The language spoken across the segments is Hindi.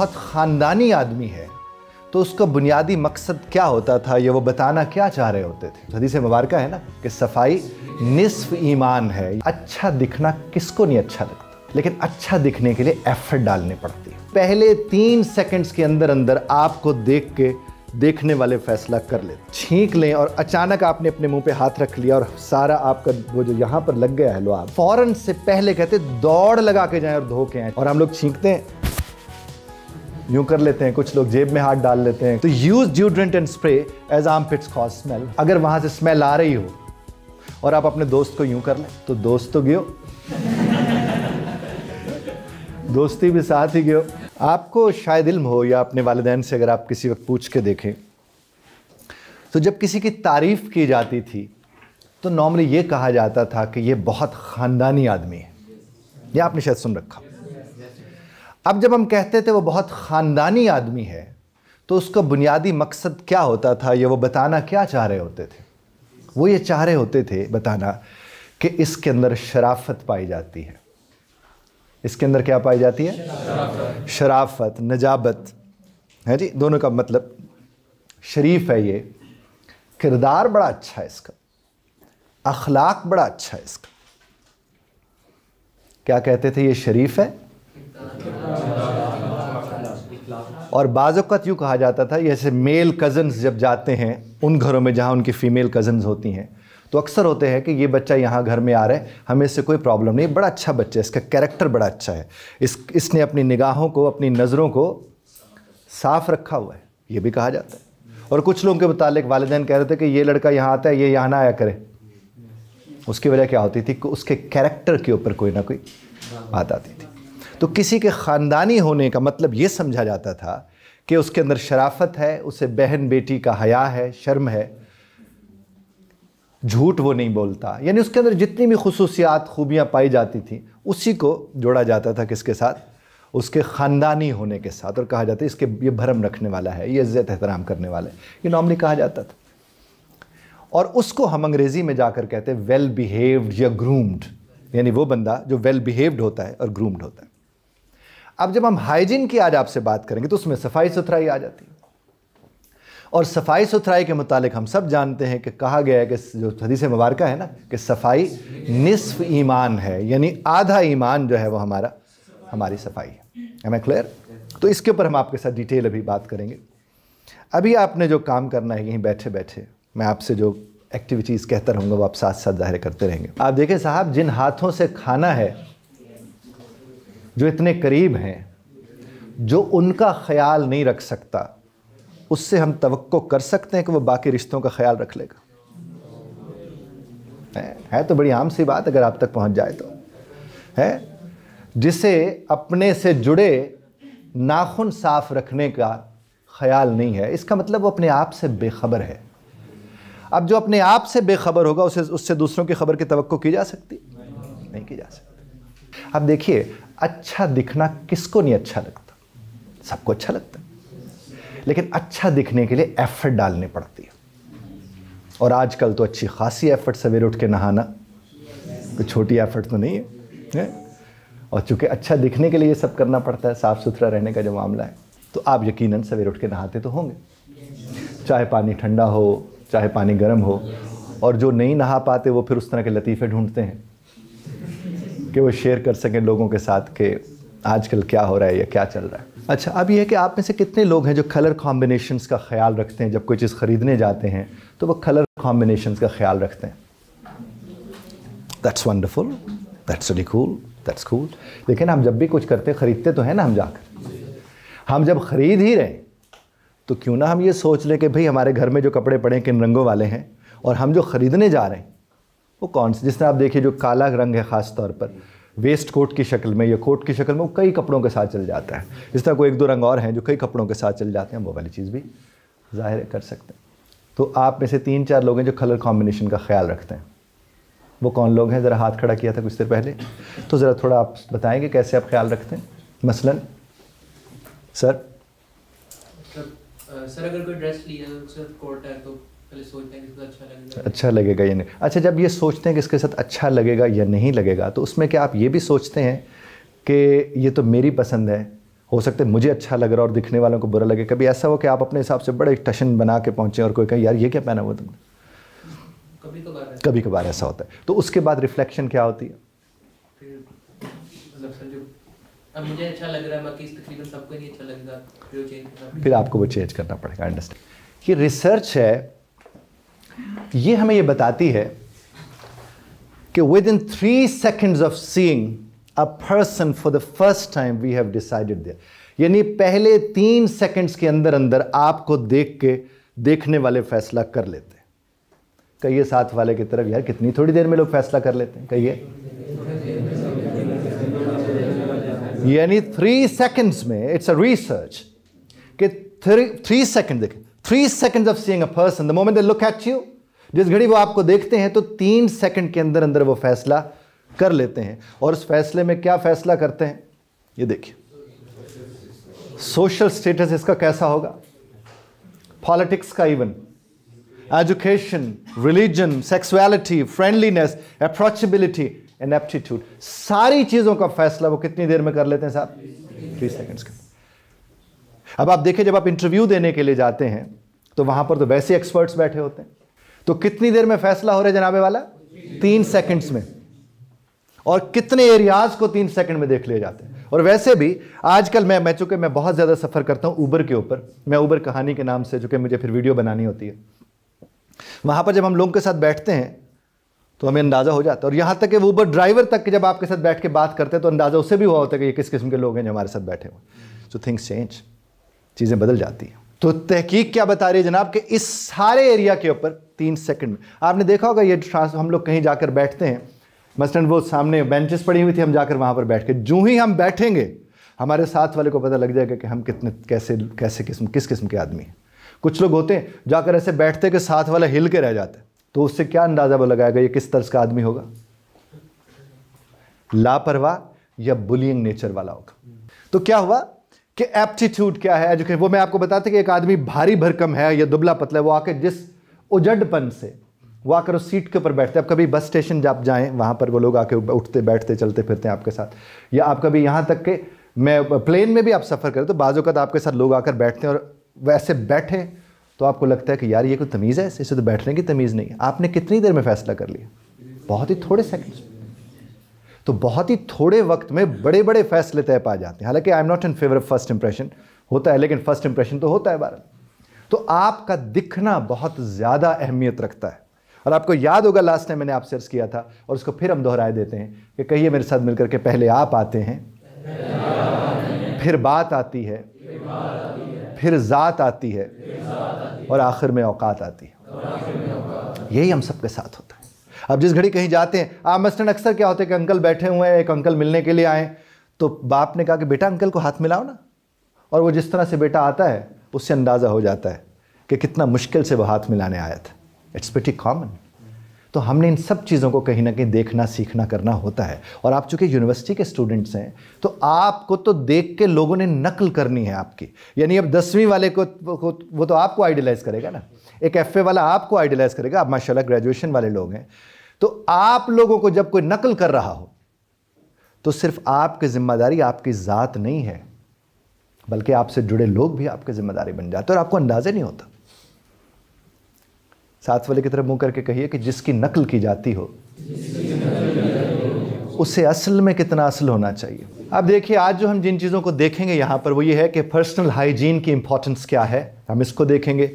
बहुत ख़ानदानी आदमी है तो उसका बुनियादी मकसद क्या होता था या वो बताना क्या चाह रहे होते थे तो हदीस मुबारक है ना कि सफाई निसफ ईमान है अच्छा दिखना किसको नहीं अच्छा लगता लेकिन अच्छा दिखने के लिए एफर्ट डालने पड़ती है पहले तीन सेकंड्स के अंदर अंदर आपको देख के देखने वाले फैसला कर ले छींक लें और अचानक आपने अपने मुंह पे हाथ रख लिया और सारा आपका वो जो यहाँ पर लग गया है लो आप फौरन से पहले कहते दौड़ लगा के जाएं और धो के आए और हम लोग छींकते हैं यूं कर लेते हैं कुछ लोग जेब में हाथ डाल लेते हैं तो use deodorant and spray as armpits cause smell अगर वहां से स्मेल आ रही हो और आप अपने दोस्त को यूं कर लें तो दोस्त तो गयो दोस्ती भी साथ ही गयो आपको शायद इल्म हो या अपने वालदेन से अगर आप किसी वक्त पूछ के देखें तो जब किसी की तारीफ़ की जाती थी तो नॉर्मली ये कहा जाता था कि ये बहुत ख़ानदानी आदमी है ये आपने शायद सुन रखा अब जब हम कहते थे वो बहुत ख़ानदानी आदमी है तो उसका बुनियादी मकसद क्या होता था या वो बताना क्या चाह रहे होते थे वो ये चाह रहे होते थे बताना कि इसके अंदर शराफत पाई जाती है इसके अंदर क्या पाई जाती है शराफत, शराफत नजाबत है जी दोनों का मतलब शरीफ है ये किरदार बड़ा अच्छा है इसका अखलाक बड़ा अच्छा है इसका क्या कहते थे ये शरीफ है और बाज़त यूँ कहा जाता था जैसे मेल कज़न्स जब जाते हैं उन घरों में जहाँ उनकी फ़ीमेल कज़न्स होती हैं तो अक्सर होते हैं कि ये बच्चा यहाँ घर में आ रहा है हमें इससे कोई प्रॉब्लम नहीं बड़ा अच्छा बच्चा है इसका कैरेक्टर बड़ा अच्छा है इस इसने अपनी निगाहों को अपनी नज़रों को साफ़ रखा हुआ है ये भी कहा जाता है और कुछ लोगों के मुतालिक वालदेन कह रहे थे कि ये लड़का यहाँ आता है ये यहाँ ना आया करे उसकी वजह क्या होती थी कि उसके कैरेक्टर के ऊपर कोई ना कोई बात आती तो किसी के ख़ानदानी होने का मतलब ये समझा जाता था कि उसके अंदर शराफत है उसे बहन बेटी का हया है शर्म है झूठ वो नहीं बोलता यानी उसके अंदर जितनी भी खसूसियात खूबियाँ पाई जाती थी उसी को जोड़ा जाता था किसके साथ उसके ख़ानदानी होने के साथ और कहा जाता है इसके ये भरम रखने वाला है ये इज़्ज़त एहतराम करने वाला है ये नॉर्मली कहा जाता था और उसको हम अंग्रेज़ी में जाकर कहते हैं वेल बिहेव्ड या ग्रूम्ड यानी वो बंदा जो वेल बिहेव्ड होता है और ग्रूम्ड होता है अब जब हम हाइजीन की आज आपसे बात करेंगे तो उसमें सफाई सुथराई आ जाती है और सफाई सुथराई के मुतालिक हम सब जानते हैं कि कहा गया है कि जो हदीस मुबारक है ना कि सफाई निसफ ईमान है यानी आधा ईमान जो है वो हमारा हमारी सफाई है एम आई क्लियर तो इसके ऊपर हम आपके साथ डिटेल अभी बात करेंगे अभी आपने जो काम करना है यहीं बैठे बैठे मैं आपसे जो एक्टिविटीज़ कहता रहूँगा वो आप साथ साथ जाहिर करते रहेंगे आप देखें साहब जिन हाथों से खाना है जो इतने करीब हैं जो उनका ख्याल नहीं रख सकता उससे हम तो कर सकते हैं कि वह बाकी रिश्तों का ख्याल रख लेगा है, है तो बड़ी आम सी बात अगर आप तक पहुंच जाए तो है जिसे अपने से जुड़े नाखून साफ रखने का ख्याल नहीं है इसका मतलब वो अपने आप से बेखबर है अब जो अपने आप से बेखबर होगा उसे उससे दूसरों की खबर की तो की जा सकती नहीं, नहीं की जा सकती अब देखिए अच्छा दिखना किसको नहीं अच्छा लगता सबको अच्छा लगता लेकिन अच्छा दिखने के लिए एफर्ट डालने पड़ती है और आजकल तो अच्छी खासी एफर्ट सवेरे उठ के नहाना कोई छोटी एफर्ट तो नहीं है, ने? और चूँकि अच्छा दिखने के लिए ये सब करना पड़ता है साफ़ सुथरा रहने का जो मामला है तो आप यकीनन सवेरे उठ के नहाते तो होंगे चाहे पानी ठंडा हो चाहे पानी गर्म हो और जो नहीं नहा पाते वो फिर उस तरह के लतीफ़े ढूंढते हैं कि वो शेयर कर सकें लोगों के साथ कि आजकल क्या हो रहा है या क्या चल रहा है अच्छा अब यह है कि आप में से कितने लोग हैं जो कलर कॉम्बिनेशंस का ख्याल रखते हैं जब कोई चीज़ ख़रीदने जाते हैं तो वो कलर कॉम्बिनेशंस का ख्याल रखते हैं that's wonderful that's very cool that's cool लेकिन हम जब भी कुछ करते ख़रीदते तो हैं ना हम जाकर हम जब ख़रीद ही रहे तो क्यों ना हम ये सोच लें कि भाई हमारे घर में जो कपड़े पड़े किन रंगों वाले हैं और हम जो ख़रीदने जा रहे हैं वो कौन से जिस तरह आप देखिए जो काला रंग है ख़ास तौर पर वेस्ट कोट की शक्ल में या कोट की शक्ल में वो कई कपड़ों के साथ चल जाता है इस तरह कोई एक दो रंग और हैं जो कई कपड़ों के साथ चल जाते हैं वो वाली चीज़ भी जाहिर कर सकते हैं तो आप में से तीन चार लोग हैं जो कलर कॉम्बिनेशन का ख्याल रखते हैं वो कौन लोग हैं ज़रा हाथ खड़ा किया था कुछ देर पहले तो ज़रा थोड़ा आप बताएँगे कैसे आप ख्याल रखते हैं मसलन सर सर, सर अगर कोई ड्रेस लिया कोट है तो अच्छा, अच्छा लगेगा या नहीं अच्छा जब ये सोचते हैं कि इसके साथ अच्छा लगेगा या नहीं लगेगा तो उसमें क्या आप ये भी सोचते हैं कि ये तो मेरी पसंद है हो सकता है मुझे अच्छा लग रहा है और दिखने वालों को बुरा लगे कभी ऐसा हो कि आप अपने हिसाब से बड़े टशन बना के पहुँचें और कोई कहें यार ये क्या पहना हुआ तुमने कभी कभार कभी कभार ऐसा होता है तो उसके बाद रिफ्लेक्शन क्या होती है मतलब अब मुझे अच्छा लग रहा है बाकी तकरीबन सबको नहीं अच्छा लगेगा फिर आपको वो चेंज करना पड़ेगा अंडरस्टैंड ये रिसर्च है ये हमें ये बताती है कि within three seconds of seeing a person for the first time we have decided there यानी पहले तीन सेकेंड्स के अंदर अंदर आपको देख के देखने वाले फैसला कर लेते हैं कहिए साथ वाले की तरफ यार कितनी थोड़ी देर में लोग फैसला कर लेते हैं कहिए यानी थ्री सेकंड्स में इट्स अ रिसर्च कि थ्री थ्री सेकेंड देखें three second of seeing a person the moment they look at you जिस घड़ी वो आपको देखते हैं तो तीन सेकंड के अंदर अंदर वो फैसला कर लेते हैं और उस फैसले में क्या फैसला करते हैं ये देखिए सोशल स्टेटस इसका कैसा होगा पॉलिटिक्स का even education religion sexuality friendliness approachability and aptitude सारी चीज़ों का फैसला वो कितनी देर में कर लेते हैं साहब थ्री सेकेंड्स का अब आप देखें जब आप इंटरव्यू देने के लिए जाते हैं तो वहां पर तो वैसे एक्सपर्ट्स बैठे होते हैं तो कितनी देर में फैसला हो रहा है जनाबे वाला तीन सेकंड्स में और कितने एरियाज को तीन सेकंड में देख लिए जाते हैं और वैसे भी आजकल मैं मैं चूंकि मैं बहुत ज़्यादा सफ़र करता हूँ ऊबर के ऊपर मैं ऊबर कहानी के नाम से कि मुझे फिर वीडियो बनानी होती है वहां पर जब हम लोगों के साथ बैठते हैं तो हमें अंदाज़ा हो जाता है और यहां तक कि वो ऊबर ड्राइवर तक के जब आपके साथ बैठ के बात करते हैं तो अंदाज़ा उसे भी हुआ होता है कि ये किस किस्म के लोग हैं जो हमारे साथ बैठे हुए सो थिंग्स चेंज चीज़ें बदल जाती हैं तो तहकीक क्या बता रही है जनाब कि इस सारे एरिया के ऊपर तीन सेकंड में आपने देखा होगा ये ट्रांस हम लोग कहीं जाकर बैठते हैं मसलन वो सामने बेंचेस पड़ी हुई थी हम जाकर वहां पर बैठ के जूं ही हम बैठेंगे हमारे साथ वाले को पता लग जाएगा कि हम कितने कैसे कैसे किस्म किस किस्म के आदमी हैं कुछ लोग होते हैं जाकर ऐसे बैठते कि साथ वाला हिल के रह जाते तो उससे क्या अंदाज़ा वो लगाएगा ये किस तर्ज का आदमी होगा लापरवाह या बुलियंग नेचर वाला होगा तो क्या हुआ कि एप्टीट्यूड क्या है एजुकेशन वो मैं आपको बताते कि एक आदमी भारी भरकम है या दुबला पतला है वो आके जिस उजडपन से वो आकर उस सीट के ऊपर बैठते हैं आप कभी बस स्टेशन आप जाएं वहाँ पर वो लोग आके उठते बैठते चलते फिरते हैं आपके साथ या आप कभी यहाँ तक के मैं प्लेन में भी आप सफ़र करें तो बाज़ अवत तो आपके साथ लोग आकर बैठते हैं और वैसे बैठे तो आपको लगता है कि यार ये कोई तमीज़ है इससे तो बैठने की तमीज़ नहीं है आपने कितनी देर में फ़ैसला कर लिया बहुत ही थोड़े सेकेंड्स तो बहुत ही थोड़े वक्त में बड़े बड़े फैसले तय पाए जाते हैं हालांकि I am not in favour of first impression होता है लेकिन फर्स्ट इंप्रेशन तो होता है बारह तो आपका दिखना बहुत ज़्यादा अहमियत रखता है और आपको याद होगा लास्ट टाइम मैंने आप अर्ज किया था और उसको फिर हम दोहराए देते हैं कि कहिए मेरे साथ मिलकर के पहले आप आते हैं फिर बात आती है फिर ज़ात आती है और आखिर में औकात आती है यही हम सबके साथ होता है अब जिस घड़ी कहीं जाते हैं आमस्टन अक्सर क्या होते हैं कि अंकल बैठे हुए हैं एक अंकल मिलने के लिए आए तो बाप ने कहा कि बेटा अंकल को हाथ मिलाओ ना और वो जिस तरह से बेटा आता है उससे अंदाज़ा हो जाता है कि कितना मुश्किल से वो हाथ मिलाने आया था इट्स वेटी कॉमन तो हमने इन सब चीज़ों को कहीं ना कहीं देखना सीखना करना होता है और आप चूंकि यूनिवर्सिटी के स्टूडेंट्स हैं तो आपको तो देख के लोगों ने नकल करनी है आपकी यानी अब दसवीं वाले को वो तो आपको आइडियलाइज़ करेगा ना एक एफ वाला आपको आइडियलाइज़ करेगा आप माशाल्लाह ग्रेजुएशन वाले लोग हैं तो आप लोगों को जब कोई नकल कर रहा हो तो सिर्फ आपकी जिम्मेदारी आपकी ज़ात नहीं है बल्कि आपसे जुड़े लोग भी आपकी जिम्मेदारी बन जाते और आपको अंदाजे नहीं होता साथ वाले की तरफ मुंह करके कहिए कि जिसकी नकल की जाती हो उसे असल में कितना असल होना चाहिए अब देखिए आज जो हम जिन चीज़ों को देखेंगे यहाँ पर वो ये है कि पर्सनल हाइजीन की इम्पोर्टेंस क्या है हम इसको देखेंगे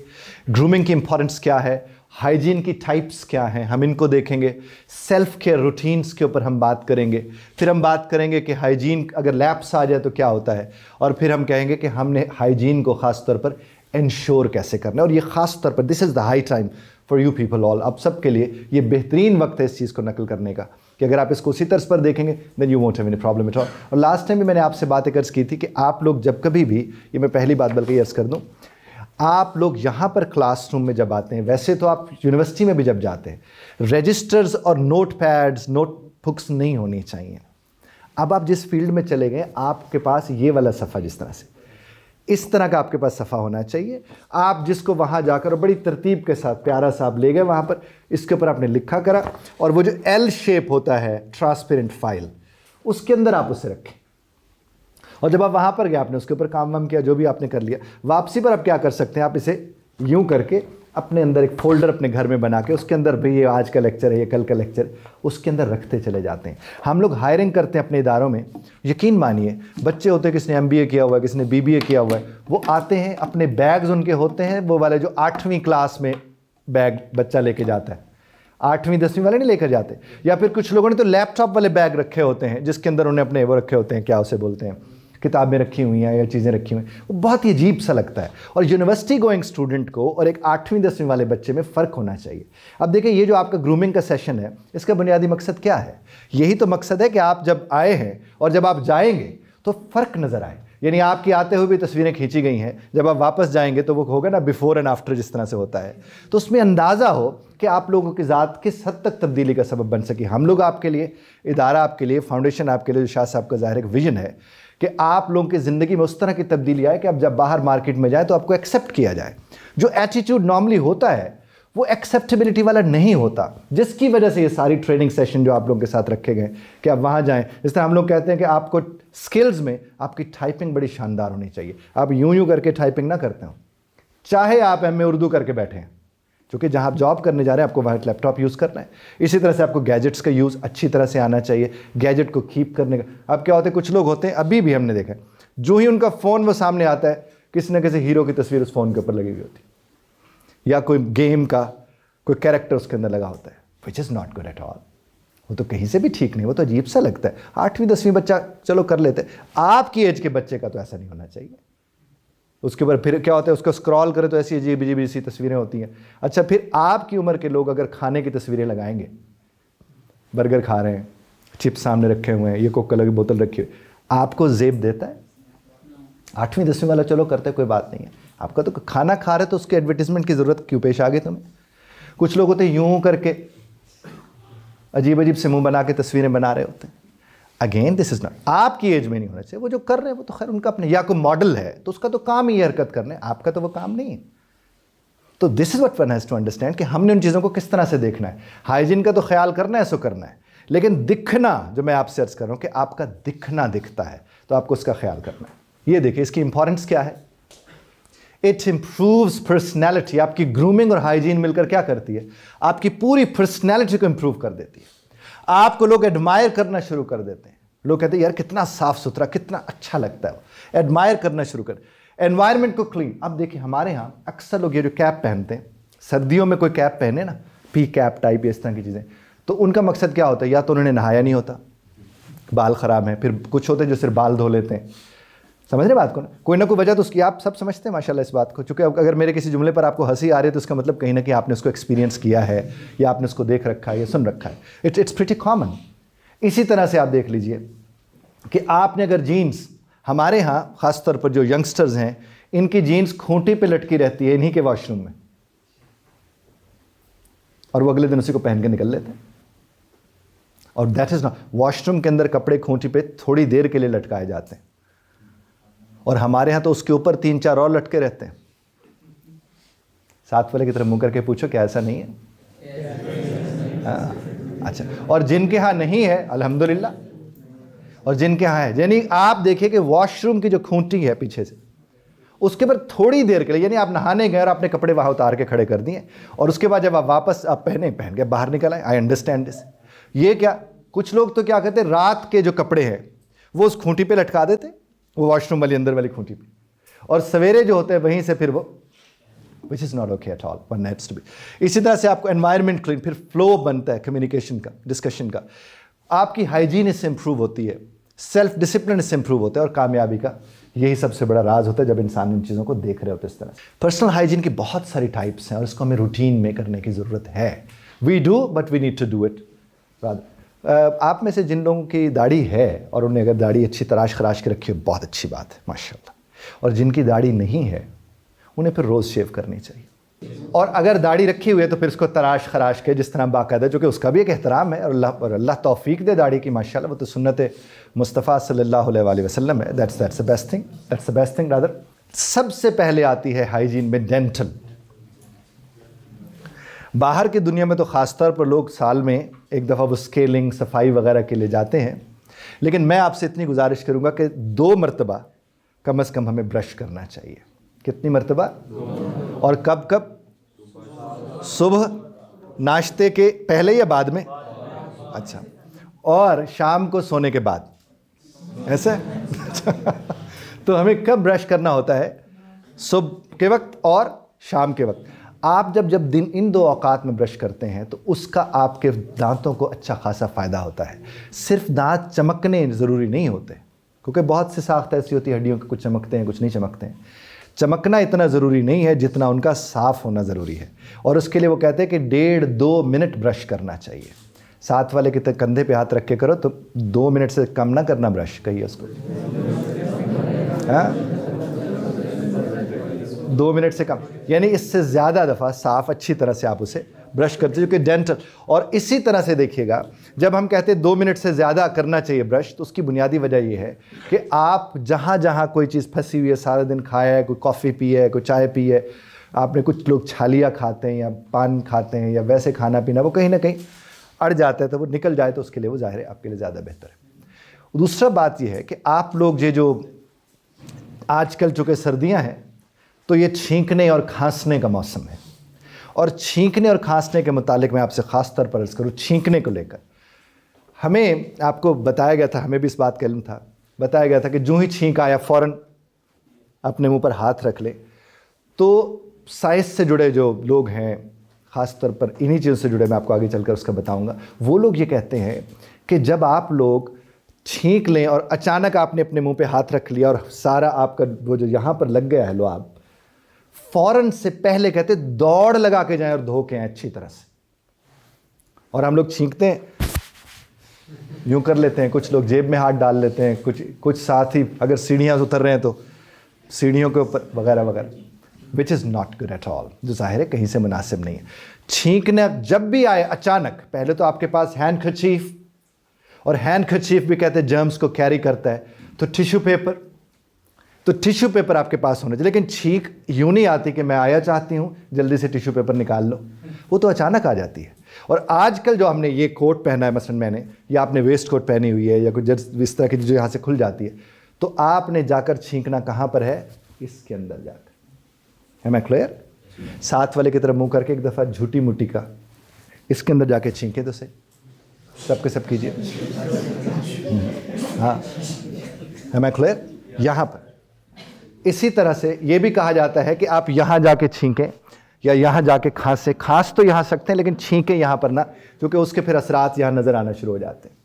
ग्रूमिंग की इम्पोर्टेंस क्या है हाइजीन की टाइप्स क्या हैं हम इनको देखेंगे सेल्फ केयर रूटीन्स के ऊपर हम बात करेंगे फिर हम बात करेंगे कि हाइजीन अगर लैप्स आ जाए तो क्या होता है और फिर हम कहेंगे कि हमने हाइजीन को ख़ास तौर पर इंश्योर कैसे करना है और ये ख़ास तौर पर this is the high time for you people all आप सब के लिए ये बेहतरीन वक्त है इस चीज़ को नकल करने का कि अगर आप इसको उसी तर्ज पर देखेंगे then you won't have any problem at all और लास्ट टाइम भी मैंने आपसे बातें कर्ज की थी कि आप लोग जब कभी भी ये मैं पहली बात बल्कि यर्ज कर दूँ आप लोग यहाँ पर क्लासरूम में जब आते हैं वैसे तो आप यूनिवर्सिटी में भी जब जाते हैं रजिस्टर्स और नोट पैड्स नोट बुक्स नहीं होनी चाहिए अब आप जिस फील्ड में चले गए आपके पास ये वाला सफ़ा जिस तरह से इस तरह का आपके पास सफ़ा होना चाहिए आप जिसको वहाँ जाकर और बड़ी तरतीब के साथ प्यारा साहब ले गए वहाँ पर इसके ऊपर आपने लिखा करा और वो जो एल शेप होता है ट्रांसपेरेंट फाइल उसके अंदर आप उसे रखें और जब आप वहाँ पर गए आपने उसके ऊपर काम वाम किया जो भी आपने कर लिया वापसी पर आप क्या कर सकते हैं आप इसे यूँ करके अपने अंदर एक फोल्डर अपने घर में बना के उसके अंदर भी ये आज का लेक्चर है ये कल का लेक्चर उसके अंदर रखते चले जाते हैं हम लोग हायरिंग करते हैं अपने इदारों में यकीन मानिए बच्चे होते हैं किसने एम किया हुआ है किसने बी किया हुआ है वो आते हैं अपने बैग्स उनके होते हैं वो वाले जो आठवीं क्लास में बैग बच्चा लेके जाता है आठवीं दसवीं वाले नहीं लेकर जाते या फिर कुछ लोगों ने तो लैपटॉप वाले बैग रखे होते हैं जिसके अंदर उन्हें अपने वो रखे होते हैं क्या उसे बोलते हैं किताबें रखी हुई हैं या चीज़ें रखी हुई हैं वो बहुत ही अजीब सा लगता है और यूनिवर्सिटी गोइंग स्टूडेंट को और एक आठवीं दसवीं वाले बच्चे में फ़र्क होना चाहिए अब देखिए ये जो आपका ग्रूमिंग का सेशन है इसका बुनियादी मकसद क्या है यही तो मकसद है कि आप जब आए हैं और जब आप जाएंगे तो फ़र्क नज़र आए यानी आपकी आते हुए भी तस्वीरें खींची गई हैं जब आप वापस जाएंगे तो वो होगा ना बिफोर एंड आफ्टर जिस तरह से होता है तो उसमें अंदाज़ा हो कि आप लोगों की ज़ात किस हद तक तब्दीली का सबब बन सके हम लोग आपके लिए इदारा आपके लिए फाउंडेशन आपके लिए जो शाह साहब का ज़ाहिर एक विजन है कि आप लोगों की ज़िंदगी में उस तरह की तब्दीली आए कि आप जब बाहर मार्केट में जाए तो आपको एक्सेप्ट किया जाए जो एटीट्यूड नॉर्मली होता है वो एक्सेप्टेबिलिटी वाला नहीं होता जिसकी वजह से ये सारी ट्रेनिंग सेशन जो आप लोगों के साथ रखे गए कि आप वहाँ जाएँ जिस तरह हम लोग कहते हैं कि आपको स्किल्स में आपकी टाइपिंग बड़ी शानदार होनी चाहिए आप यूं यूं करके टाइपिंग ना करते हो चाहे आप एम उर्दू करके बैठे हैं क्योंकि जहाँ आप जॉब करने जा रहे हैं आपको वहाँ लैपटॉप यूज़ करना है इसी तरह से आपको गैजेट्स का यूज़ अच्छी तरह से आना चाहिए गैजेट को कीप करने का अब क्या होते हैं कुछ लोग होते हैं अभी भी हमने देखा जो ही उनका फ़ोन वो सामने आता है किसी न किसी हीरो की तस्वीर उस फ़ोन के ऊपर लगी हुई होती है या कोई गेम का कोई कैरेक्टर उसके अंदर लगा होता है which is not good at all वो तो कहीं से भी ठीक नहीं वो तो अजीब सा लगता है आठवीं दसवीं बच्चा चलो कर लेते आपकी एज के बच्चे का तो ऐसा नहीं होना चाहिए उसके ऊपर फिर क्या होता है उसको स्क्रॉल करें तो ऐसी अजीब अजीब सी तस्वीरें होती हैं अच्छा फिर आपकी उम्र के लोग अगर खाने की तस्वीरें लगाएंगे बर्गर खा रहे हैं चिप्स सामने रखे हुए हैं ये कोक कलर की बोतल रखी हुई आपको जेब देता है आठवीं दसवीं वाला चलो करते कोई बात नहीं है आपका तो खाना खा रहे तो उसके एडवर्टीजमेंट की ज़रूरत क्यों पेश आ गई तुम्हें कुछ लोग होते हैं यूं करके अजीब अजीब से मुंह बना के तस्वीरें बना रहे होते हैं अगेन दिस इज़ नॉट आपकी एज में नहीं होना चाहिए वो जो कर रहे हैं वो तो खैर उनका अपने या कोई मॉडल है तो उसका तो काम ही हरकत करना है आपका तो वो काम नहीं है तो this is what one has to understand कि हमने उन चीज़ों को किस तरह से देखना है हाइजीन का तो ख्याल करना है सो करना है लेकिन दिखना जो मैं आपसे अर्ज कर रहा हूँ कि आपका दिखना दिखता है तो आपको उसका ख्याल करना है ये देखिए इसकी इंपॉर्टेंस क्या है इट इंप्रूव्स पर्सनैलिटी आपकी ग्रूमिंग और हाइजीन मिलकर क्या करती है आपकी पूरी पर्सनैलिटी को इम्प्रूव कर देती है आपको लोग एडमायर करना शुरू कर देते हैं लोग कहते हैं यार कितना साफ सुथरा कितना अच्छा लगता है एडमायर करना शुरू कर एनवायरमेंट को क्लीन अब देखिए हमारे यहाँ अक्सर लोग ये जो कैप पहनते हैं सर्दियों में कोई कैप पहने ना पी कैप टाइप इस तरह की चीज़ें तो उनका मकसद क्या होता है या तो उन्होंने नहाया नहीं होता बाल ख़राब हैं फिर कुछ होते हैं जो सिर्फ बाल धो लेते हैं समझ रहे बात को ना कोई ना कोई वजह तो उसकी आप सब समझते हैं माशाल्लाह इस बात को चूंकि अगर मेरे किसी जुमले पर आपको हंसी आ रही है तो उसका मतलब कहीं ना कहीं आपने उसको एक्सपीरियंस किया है या आपने उसको देख रखा है या सुन रखा है इट्स इट्स प्रिटी कॉमन इसी तरह से आप देख लीजिए कि आपने अगर जीन्स हमारे यहाँ ख़ासतौर पर जो यंगस्टर्स हैं इनकी जीन्स खूंटी पर लटकी रहती है इन्हीं के वॉशरूम में और वो अगले दिन उसी को पहन के निकल लेते हैं और दैट इज़ नॉट वॉशरूम के अंदर कपड़े खूंटी पे थोड़ी देर के लिए लटकाए जाते हैं और हमारे यहाँ तो उसके ऊपर तीन चार और लटके रहते हैं साथ वाले की तरफ मुँह करके पूछो क्या ऐसा नहीं है आ, हाँ, अच्छा और जिनके यहाँ नहीं है अलहमदुल्ला और जिनके यहाँ है यानी आप देखिए कि वॉशरूम की जो खूंटी है पीछे से उसके बाद थोड़ी देर के लिए यानी आप नहाने गए और आपने कपड़े वहाँ उतार के खड़े कर दिए और उसके बाद जब आप वापस आप पहने पहन के बाहर निकल आए आई अंडरस्टैंड दिस ये क्या कुछ लोग तो क्या कहते हैं रात के जो कपड़े हैं वो उस खूंटी पे लटका देते वो वॉशरूम वाली अंदर वाली खूंटी पे और सवेरे जो होते हैं वहीं से फिर वो which is not okay at all one needs to be इसी तरह से आपको एनवायरमेंट क्लीन फिर फ्लो बनता है कम्युनिकेशन का डिस्कशन का आपकी हाइजीन इससे इंप्रूव होती है सेल्फ डिसिप्लिन इससे इंप्रूव होता है और कामयाबी का यही सबसे बड़ा राज होता है जब इंसान इन चीज़ों को देख रहे होते इस तरह पर्सनल हाइजीन की बहुत सारी टाइप्स हैं और इसको हमें रूटीन में करने की ज़रूरत है we do but we need to do it rather आप में से जिन लोगों की दाढ़ी है और उन्हें अगर दाढ़ी अच्छी तराश खराश के रखी हो बहुत अच्छी बात है माशाल्लाह और जिनकी दाढ़ी नहीं है उन्हें फिर रोज़ शेव करनी चाहिए और अगर दाढ़ी रखी हुई है तो फिर उसको तराश खराश के जिस तरह बाकायदा जो कि उसका भी एक एहतराम है और अल्लाह और अल्लाह तोफ़ी दे दाढ़ी की माशा वो तो सुनत मुस्तफ़ा सल्लल्लाहु वसलम है that's that's the best thing that's the best thing rather सबसे पहले आती है हाइजीन में डेंटल बाहर की दुनिया में तो ख़ासतौर पर लोग साल में एक दफ़ा वो स्केलिंग सफाई वगैरह के लिए जाते हैं लेकिन मैं आपसे इतनी गुजारिश करूँगा कि दो मरतबा कम अज़ कम हमें ब्रश करना चाहिए कितनी मरतबा और कब कब सुबह नाश्ते के पहले या बाद में अच्छा और शाम को सोने के बाद ऐसे तो हमें कब ब्रश करना होता है सुबह के वक्त और शाम के वक्त आप जब जब दिन इन दो अवकात में ब्रश करते हैं तो उसका आपके दांतों को अच्छा खासा फ़ायदा होता है सिर्फ दांत चमकने ज़रूरी नहीं होते क्योंकि बहुत सी साख्त ऐसी होती है हड्डियों के कुछ चमकते हैं कुछ नहीं चमकते हैं चमकना इतना ज़रूरी नहीं है जितना उनका साफ़ होना ज़रूरी है और उसके लिए वो कहते हैं कि डेढ़ दो मिनट ब्रश करना चाहिए साथ वाले के कंधे पे हाथ रख के करो तो दो मिनट से कम ना करना ब्रश कहिए उसको हाँ दो मिनट से कम यानी इससे ज़्यादा दफ़ा साफ़ अच्छी तरह से आप उसे ब्रश करते जो कि डेंटल और इसी तरह से देखिएगा जब हम कहते हैं दो मिनट से ज़्यादा करना चाहिए ब्रश तो उसकी बुनियादी वजह यह है कि आप जहाँ जहाँ कोई चीज़ फंसी हुई है सारा दिन खाया है कोई कॉफ़ी पी है कोई चाय पी है आपने कुछ लोग छालियाँ खाते हैं या पान खाते हैं या वैसे खाना पीना वो कहीं ना कहीं अड़ जाता है तो वो निकल जाए तो उसके लिए वो ज़ाहिर है आपके लिए ज़्यादा बेहतर है दूसरा बात यह है कि आप लोग ये जो आजकल चूँकि सर्दियाँ हैं तो ये छींकने और खांसने का मौसम है और छींकने और खांसने के मुतालिक मैं आपसे ख़ास तौर पर अर्ज़ करूँ छींकने को लेकर हमें आपको बताया गया था हमें भी इस बात का इलम था बताया गया था कि जो ही छींक आया फ़ौर अपने मुंह पर हाथ रख ले तो साइंस से जुड़े जो लोग हैं ख़ास तौर पर इन्हीं चीज़ों से जुड़े मैं आपको आगे चलकर उसका बताऊंगा वो लोग ये कहते हैं कि जब आप लोग छींक लें और अचानक आपने अपने मुंह पे हाथ रख लिया और सारा आपका वो जो यहाँ पर लग गया है लो आप फौरन से पहले कहते दौड़ लगा के जाएं और धो के आए अच्छी तरह से और हम लोग छींकते हैं यूं कर लेते हैं कुछ लोग जेब में हाथ डाल लेते हैं कुछ कुछ साथ ही अगर सीढ़ियाँ उतर रहे हैं तो सीढ़ियों के ऊपर वगैरह वगैरह which is not good at all जो जाहिर है कहीं से मुनासिब नहीं है छींकने जब भी आए अचानक पहले तो आपके पास हैंड खचीफ और हैंड खचीफ भी कहते हैं जर्म्स को कैरी करता है तो टिश्यू पेपर तो टिश्यू पेपर आपके पास होना चाहिए लेकिन छींक यूँ नहीं आती कि मैं आया चाहती हूँ जल्दी से टिश्यू पेपर निकाल लो वो तो अचानक आ जाती है और आजकल जो हमने ये कोट पहना है मसलन मैंने या आपने वेस्ट कोट पहनी हुई है या कुछ जिस इस तरह की जो यहाँ से खुल जाती है तो आपने जाकर छींकना कहाँ पर है इसके अंदर जाकर है मैं क्लियर साथ वाले की तरफ मुंह करके एक दफ़ा झूठी मुठी का इसके अंदर जाके छींके तो सही सबके सब कीजिए हम्म। हाँ है मैं क्लियर यहाँ पर इसी तरह से ये भी कहा जाता है कि आप यहाँ जाके छींकें या यहाँ जाके खांसें खांस तो यहाँ सकते हैं लेकिन छींकें यहाँ पर ना क्योंकि उसके फिर असरात यहाँ नज़र आना शुरू हो जाते हैं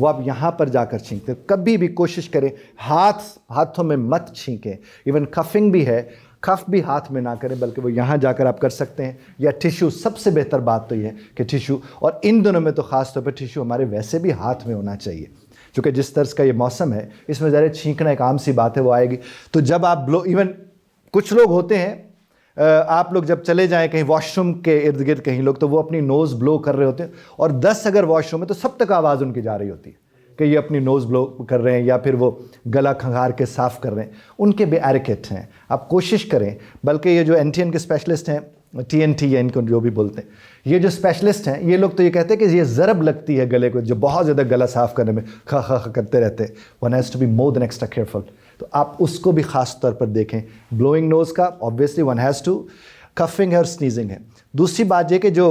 वो आप यहाँ पर जाकर छींकते हैं कभी भी कोशिश करें हाथ हाथों में मत छींकें इवन कफिंग भी है कफ भी हाथ में ना करें बल्कि वो यहाँ जाकर आप कर सकते हैं या टिश्यू सबसे बेहतर बात तो यह है कि टिश्यू और इन दोनों में तो ख़ास तौर पर टिश्यू हमारे वैसे भी हाथ में होना चाहिए क्योंकि जिस तर्ज का ये मौसम है इसमें ज़रा छींकना एक आम सी बात है वो आएगी तो जब आप ब्लो इवन कुछ लोग होते हैं आप लोग जब चले जाएं कहीं वॉशरूम के इर्द गिर्द कहीं लोग तो वो अपनी नोज़ ब्लो कर रहे होते हैं और दस अगर वॉशरूम है तो सब तक आवाज़ उनकी जा रही होती है कि ये अपनी नोज़ ब्लो कर रहे हैं या फिर वो गला खंगार के साफ़ कर रहे हैं उनके भी एरिकेट हैं आप कोशिश करें बल्कि ये जो एन के स्पेशलिस्ट हैं टी एन टी या इनको जो भी बोलते हैं ये जो स्पेशलिस्ट हैं ये लोग तो ये कहते हैं कि ये ज़रब लगती है गले को जो बहुत ज़्यादा गला साफ़ करने में खा खा खा करते रहते हैं one has to be more than extra careful तो आप उसको भी ख़ास तौर पर देखें ब्लोइंग नोज़ का obviously one has to coughing है और स्नीजिंग है दूसरी बात यह कि जो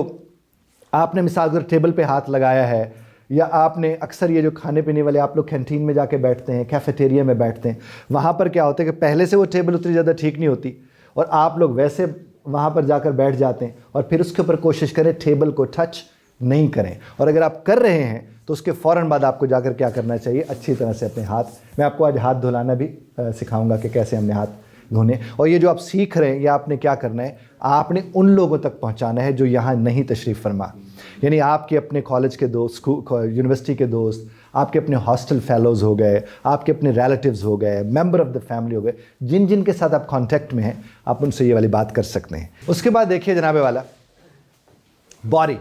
आपने मिसाल अगर टेबल पर हाथ लगाया है या आपने अक्सर ये जो खाने पीने वाले आप लोग कैंटीन में जाके बैठते हैं कैफेटेरिया में बैठते हैं वहाँ पर क्या होता है कि पहले से वो टेबल उतनी ज़्यादा ठीक नहीं होती और आप लोग वैसे वहाँ पर जाकर बैठ जाते हैं और फिर उसके ऊपर कोशिश करें टेबल को टच नहीं करें और अगर आप कर रहे हैं तो उसके फ़ौर बाद आपको जाकर क्या करना चाहिए अच्छी तरह से अपने हाथ मैं आपको आज हाथ धुलाना भी सिखाऊंगा कि कैसे हमने हाथ धोने और ये जो आप सीख रहे हैं या आपने क्या करना है आपने उन लोगों तक पहुंचाना है जो यहाँ नहीं तशरीफ़ फरमा यानी आपके अपने कॉलेज के दोस्त यूनिवर्सिटी के दोस्त आपके अपने हॉस्टल फेलोज़ हो गए आपके अपने रिलेटिव्स हो गए मेंबर ऑफ द फैमिली हो गए जिन जिन के साथ आप कॉन्टेक्ट में हैं आप उनसे ये वाली बात कर सकते हैं उसके बाद देखिए जनाबे वाला बॉडी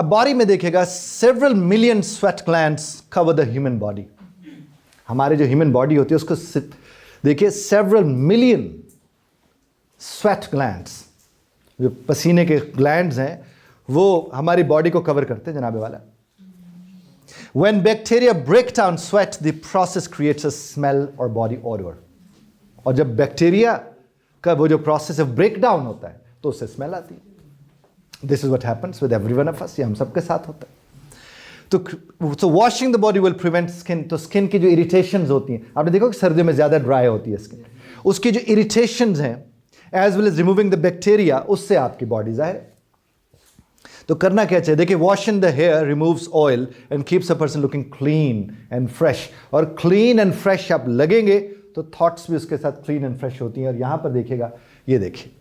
अब बॉडी में देखेगा several million sweat glands cover the human body हमारे जो ह्यूमन बॉडी होती है उसको देखिए सेवरल मिलियन स्वेट ग्लैंड जो पसीने के ग्लैंड हैं वो हमारी बॉडी को कवर करते हैं जनाबे वाला When bacteria break down sweat, the process creates a smell or body odor. और जब बैक्टीरिया का वो जो प्रोसेस ऑफ ब्रेक डाउन होता है तो उससे स्मेल आती है this is what happens with every one of us ये हम सबके साथ होता है तो so washing the body will prevent skin तो स्किन की जो इरिटेशन होती हैं आपने देखो कि सर्दियों में ज़्यादा ड्राई होती है स्किन उसकी जो इरिटेशन हैं as well as removing the bacteria उससे आपकी बॉडी ज़ाहिर तो करना क्या चाहिए देखिए washing the hair removes oil and keeps a person looking clean and fresh और क्लीन एंड फ्रेश आप लगेंगे तो थॉट्स भी उसके साथ क्लीन एंड फ्रेश होती हैं और यहां पर देखिएगा ये देखिए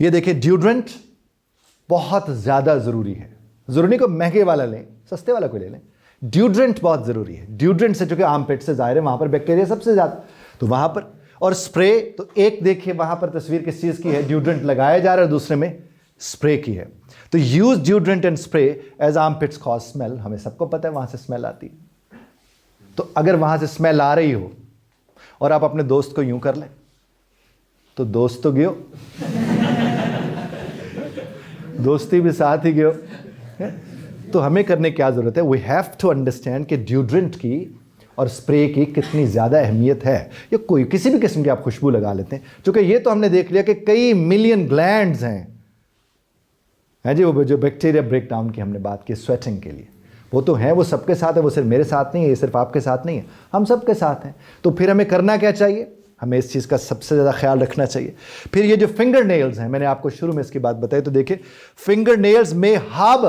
ये देखिए ड्यूड्रेंट बहुत ज़्यादा ज़रूरी है ज़रूरी को महंगे वाला लें सस्ते वाला कोई ले लें ड्यूड्रेंट बहुत ज़रूरी है ड्यूड्रेंट से कि आम पेट से ज़ाहिर है वहां पर बैक्टीरिया सबसे ज़्यादा तो वहां पर और स्प्रे तो एक देखिए वहां पर तस्वीर किस चीज़ की है ड्यूड्रेंट लगाया जा रहा है दूसरे में स्प्रे की है तो use deodorant and spray as armpits cause smell हमें सबको पता है वहां से स्मेल आती है तो अगर वहां से स्मेल आ रही हो और आप अपने दोस्त को यूं कर लें तो दोस्त तो गयो दोस्ती भी साथ ही गयो तो हमें करने की क्या ज़रूरत है वी हैव टू अंडरस्टैंड कि ड्यूड्रेंट की और स्प्रे की कितनी ज़्यादा अहमियत है या कोई किसी भी किस्म की आप खुशबू लगा लेते हैं क्योंकि ये तो हमने देख लिया कि कई मिलियन ग्लैंड्स हैं है जी वो जो बैक्टीरिया ब्रेक डाउन की हमने बात की स्वेटिंग के लिए वो तो है वो सबके साथ है वो सिर्फ मेरे साथ नहीं है ये सिर्फ आपके साथ नहीं है हम सबके साथ हैं तो फिर हमें करना क्या चाहिए हमें इस चीज़ का सबसे ज़्यादा ख्याल रखना चाहिए फिर ये जो फिंगर नेल्स हैं मैंने आपको शुरू में इसकी बात बताई तो देखिए फिंगर नेल्स में हाब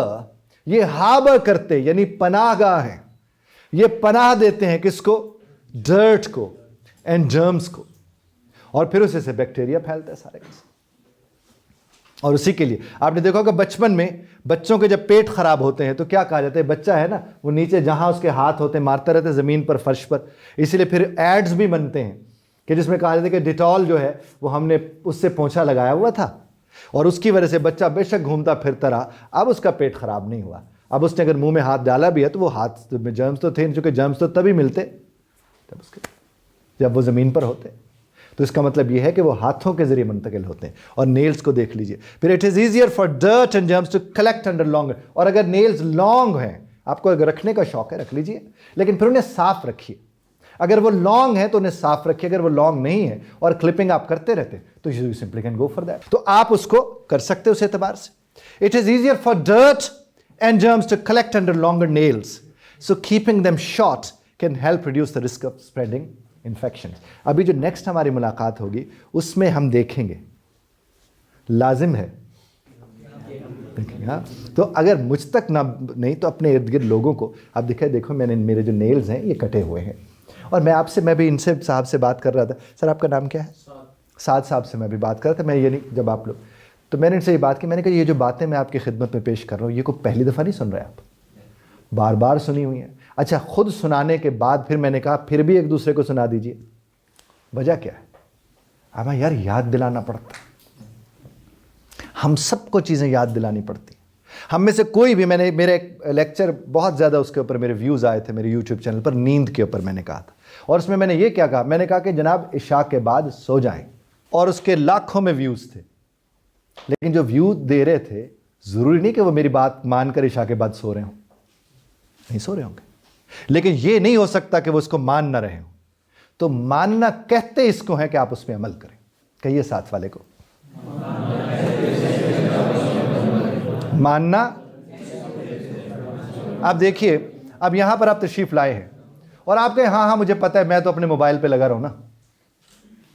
ये हाब करते यानी पनाहगाह हैं ये पनाह देते हैं किसको डर्ट को एंड जर्म्स को और फिर उसे से बैक्टीरिया फैलता है सारे किसी और उसी के लिए आपने देखा होगा बचपन में बच्चों के जब पेट खराब होते हैं तो क्या कहा जाता है बच्चा है ना वो नीचे जहाँ उसके हाथ होते हैं मारते रहते हैं ज़मीन पर फर्श पर इसीलिए फिर एड्स भी बनते हैं कि जिसमें कहा जाता है कि डिटॉल जो है वो हमने उससे पोंछा लगाया हुआ था और उसकी वजह से बच्चा बेशक घूमता फिरता रहा अब उसका पेट खराब नहीं हुआ अब उसने अगर मुंह में हाथ डाला भी है तो वो हाथ में जर्म्स तो थे चूंकि जर्म्स तो तभी मिलते उसके जब वो ज़मीन पर होते तो इसका मतलब यह है कि वो हाथों के जरिए मुंतकिल होते हैं और नेल्स को देख लीजिए फिर it is easier for dirt and germs to collect under long और अगर नेल्स लॉन्ग हैं आपको अगर रखने का शौक है रख लीजिए लेकिन फिर उन्हें साफ रखिए अगर वो लॉन्ग है तो उन्हें साफ रखिए अगर वो लॉन्ग नहीं है और क्लिपिंग आप करते रहते तो you simply can go for that तो आप उसको कर सकते हो उस एतबार से it is easier for dirt and germs to collect under longer nails so keeping them short can help reduce the risk of spreading infection अभी जो नेक्स्ट हमारी मुलाकात होगी उसमें हम देखेंगे लाजिम है देखेंगे हाँ तो अगर मुझ तक ना नहीं तो अपने इर्द गिर्द लोगों को आप दिखे देखो मैंने मेरे जो नेल्स हैं ये कटे हुए हैं और मैं आपसे मैं भी इनसे साहब से बात कर रहा था सर आपका नाम क्या है साद साहब से मैं भी बात कर रहा था मैं ये नहीं जब आप लोग तो मैंने इनसे ये बात की मैंने कहा ये जो बातें मैं आपकी खिदमत में पेश कर रहा हूँ ये को पहली दफ़ा नहीं सुन रहे आप बार बार सुनी हुई हैं अच्छा खुद सुनाने के बाद फिर मैंने कहा फिर भी एक दूसरे को सुना दीजिए वजह क्या है अब यार याद दिलाना पड़ता हम सबको चीज़ें याद दिलानी पड़ती हम में से कोई भी मैंने मेरे लेक्चर बहुत ज़्यादा उसके ऊपर मेरे व्यूज़ आए थे मेरे यूट्यूब चैनल पर नींद के ऊपर मैंने कहा था और उसमें मैंने ये क्या कहा मैंने कहा कि जनाब इशा के बाद सो जाएं और उसके लाखों में व्यूज़ थे लेकिन जो व्यू दे रहे थे ज़रूरी नहीं कि वो मेरी बात मानकर इशा के बाद सो रहे हों नहीं सो रहे होंगे लेकिन यह नहीं हो सकता कि वो उसको मान ना रहे हो तो मानना कहते इसको है कि आप उसमें अमल करें कहिए साथ वाले को मानना आप देखिए अब यहां पर आप तशरीफ लाए हैं और आप कहें हां हां मुझे पता है मैं तो अपने मोबाइल पे लगा रहा हूं ना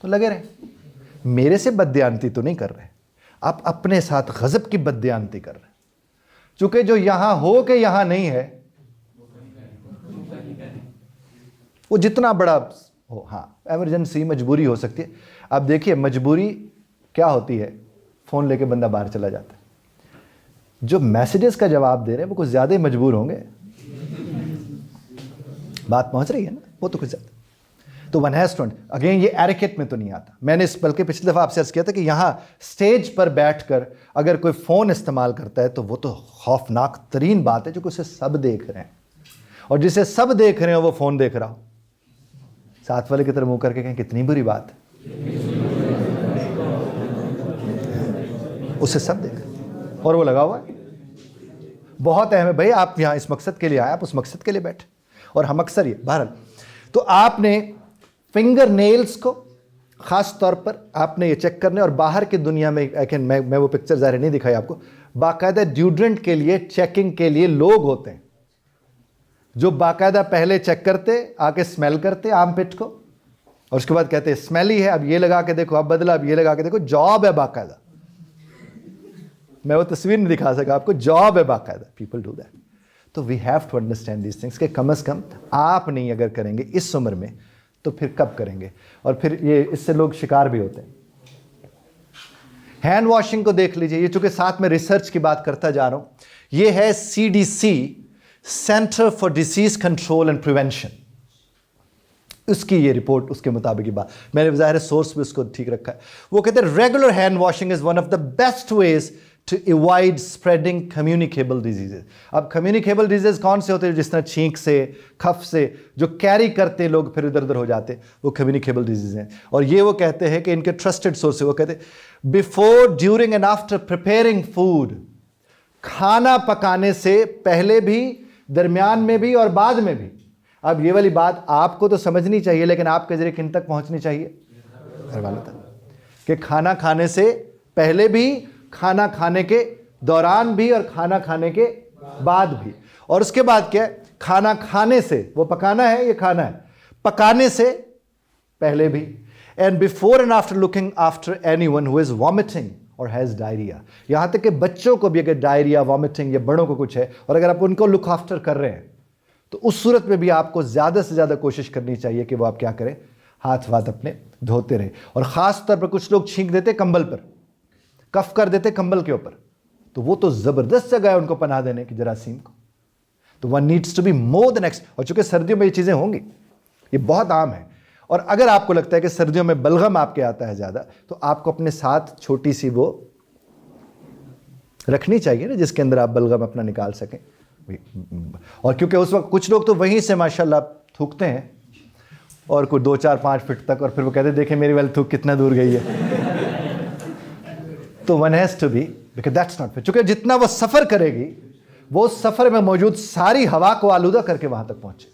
तो लगे रहे मेरे से बदयांती तो नहीं कर रहे आप अपने साथ गजब की बदयानती कर रहे चूंकि जो यहां हो के यहां नहीं है वो जितना बड़ा हो हाँ एमरजेंसी मजबूरी हो सकती है अब देखिए मजबूरी क्या होती है फ़ोन लेके बंदा बाहर चला जाता है जो मैसेजेस का जवाब दे रहे हैं वो कुछ ज़्यादा ही मजबूर होंगे बात पहुंच रही है ना वो तो कुछ ज़्यादा तो वन हैज़ टू अगेन ये एरिकेट में तो नहीं आता मैंने इस बल्कि पिछली दफ़ा आपसे अर्ज किया था कि यहाँ स्टेज पर बैठ कर अगर कोई फ़ोन इस्तेमाल करता है तो वो तो खौफनाक तरीन बात है जो कि उसे सब देख रहे हैं और जिसे सब देख रहे हो वो फ़ोन देख रहा हो साथ वाले की तरफ मुंह करके कहें कितनी बुरी बात उसे सब देख और वो लगा हुआ है बहुत अहम है भाई आप यहां इस मकसद के लिए आए आप उस मकसद के लिए बैठे और हम अक्सर ये बहरहाल तो आपने फिंगर नेल्स को ख़ास तौर पर आपने ये चेक करने और बाहर की दुनिया में आई कैन मैं मैं वो पिक्चर ज़ाहिर नहीं दिखाई आपको बाकायदा ड्यूड्रेंट के लिए चेकिंग के लिए लोग होते हैं जो बाकायदा पहले चेक करते आके स्मेल करते आम पिट को और उसके बाद कहते स्मेली है अब ये लगा के देखो अब बदला अब ये लगा के देखो जॉब है बाकायदा मैं वो तस्वीर नहीं दिखा सका आपको जॉब है बाकायदा पीपल डू दैट तो we have to understand these things के कम अज़ कम आप नहीं अगर करेंगे इस उम्र में तो फिर कब करेंगे और फिर ये इससे लोग शिकार भी होते हैं हैंड वॉशिंग को देख लीजिए ये चूंकि साथ में रिसर्च की बात करता जा रहा हूं ये है C D C centre for disease control and prevention उसकी ये रिपोर्ट उसके मुताबिक ही बात मैंने जाहिर सोर्स भी उसको ठीक रखा है वो कहते हैं regular hand washing is one of the best ways to avoid spreading communicable diseases अब कम्युनिकेबल डिजीज कौन से होते हैं जिस तरह छींक से खफ से जो कैरी करते हैं लोग फिर इधर उधर हो जाते वो कम्युनिकेबल डिजीज हैं और ये वो कहते हैं कि इनके ट्रस्टेड सोर्स वो कहते हैं before during and after preparing food खाना पकाने से पहले भी दरमियान में भी और बाद में भी अब ये वाली बात आपको तो समझनी चाहिए लेकिन आपके जरिए किन तक पहुंचनी चाहिए घर वालों तक कि खाना खाने से पहले भी खाना खाने के दौरान भी और खाना खाने के बाद भी और उसके बाद क्या है खाना खाने से वो पकाना है ये खाना है पकाने से पहले भी and before and after looking after any one who is vomiting और हैज़ डायरिया यहाँ तक कि बच्चों को भी अगर डायरिया वॉमिटिंग या बड़ों को कुछ है और अगर आप उनको लुक आफ्टर कर रहे हैं तो उस सूरत में भी आपको ज़्यादा से ज़्यादा कोशिश करनी चाहिए कि वो आप क्या करें हाथ वाथ अपने धोते रहे और ख़ास तौर पर कुछ लोग छींक देते कंबल पर कफ कर देते कंबल के ऊपर तो वो तो ज़बरदस्त जगह है उनको पना देने की जरासीम को तो one needs to be more the next और चूंकि सर्दियों में ये चीज़ें होंगी ये बहुत आम है और अगर आपको लगता है कि सर्दियों में बलगम आपके आता है ज़्यादा तो आपको अपने साथ छोटी सी वो रखनी चाहिए ना जिसके अंदर आप बलगम अपना निकाल सकें और क्योंकि उस वक्त कुछ लोग तो वहीं से माशाल्लाह थूकते हैं और कुछ दो चार पाँच फिट तक और फिर वो कहते देखें मेरी वाली थूक कितना दूर गई है तो one has to be because that's not fit चूँकि जितना वो सफ़र करेगी वो सफ़र में मौजूद सारी हवा को आलूदा करके वहाँ तक पहुँचेगी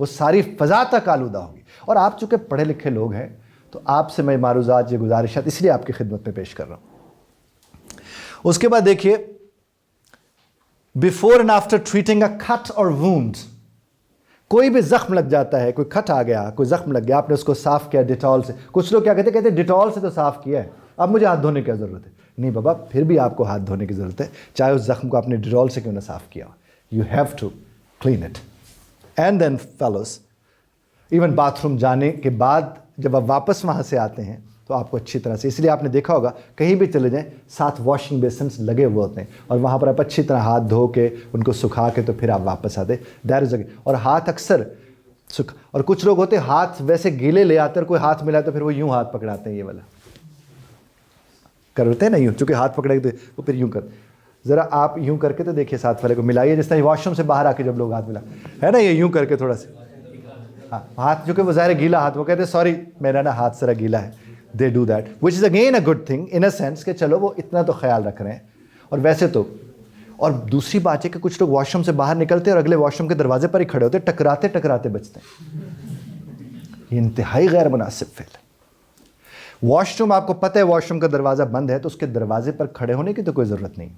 वो सारी फ़जा तक आलूदा होगी और आप चूँकि पढ़े लिखे लोग हैं तो आपसे मैं मारूजात ये गुजारिशात इसलिए आपकी खिदमत में पेश कर रहा हूँ उसके बाद देखिए before and after treating a cut और वूंड कोई भी जख्म लग जाता है कोई खट आ गया कोई जख्म लग गया आपने उसको साफ किया डिटॉल से कुछ लोग क्या कहते हैं कहते हैं डिटॉल से तो साफ किया है अब मुझे हाथ धोने की ज़रूरत है नहीं बाबा फिर भी आपको हाथ धोने की ज़रूरत है चाहे उस जख्म को आपने डिटॉल से क्यों ना साफ किया you have to clean it and then fellows even bathroom जाने के बाद जब आप वापस वहाँ से आते हैं तो आपको अच्छी तरह से इसलिए आपने देखा होगा कहीं भी चले जाएं साथ वॉशिंग बेसिन लगे हुए होते हैं और वहाँ पर आप अच्छी तरह हाथ धो के उनको सुखा के तो फिर आप वापस आते दैर इज़ और हाथ अक्सर सुख और कुछ लोग होते हाथ वैसे गीले ले आते और कोई हाथ मिला तो फिर वो यूँ हाथ पकड़ाते हैं ये वाला करते हैं ना यूँ चूँकि हाथ पकड़े तो वो फिर यूँ कर ज़रा आप यूँ करके तो देखिए साथ वाले को मिलाइए जिस तरह वॉशरूम से बाहर आके जब लोग हाथ मिला है ना ये यूँ करके थोड़ा सा हाँ हाथ जो कि वो ज़ाहिर गीला हाथ वो कहते हैं सॉरी मेरा ना हाथ ज़रा गीला है they do that which is again a good thing in a sense कि चलो वो इतना तो ख्याल रख रहे हैं और वैसे तो और दूसरी बात है कि कुछ लोग वॉशरूम से बाहर निकलते हैं और अगले वॉशरूम के दरवाजे पर ही खड़े होते टकराते टकराते बचते हैं ये इंतहाई गैर मुनासिब फेल है वॉशरूम आपको पता है वॉशरूम का दरवाज़ा बंद है तो उसके दरवाजे पर खड़े होने की तो कोई ज़रूरत नहीं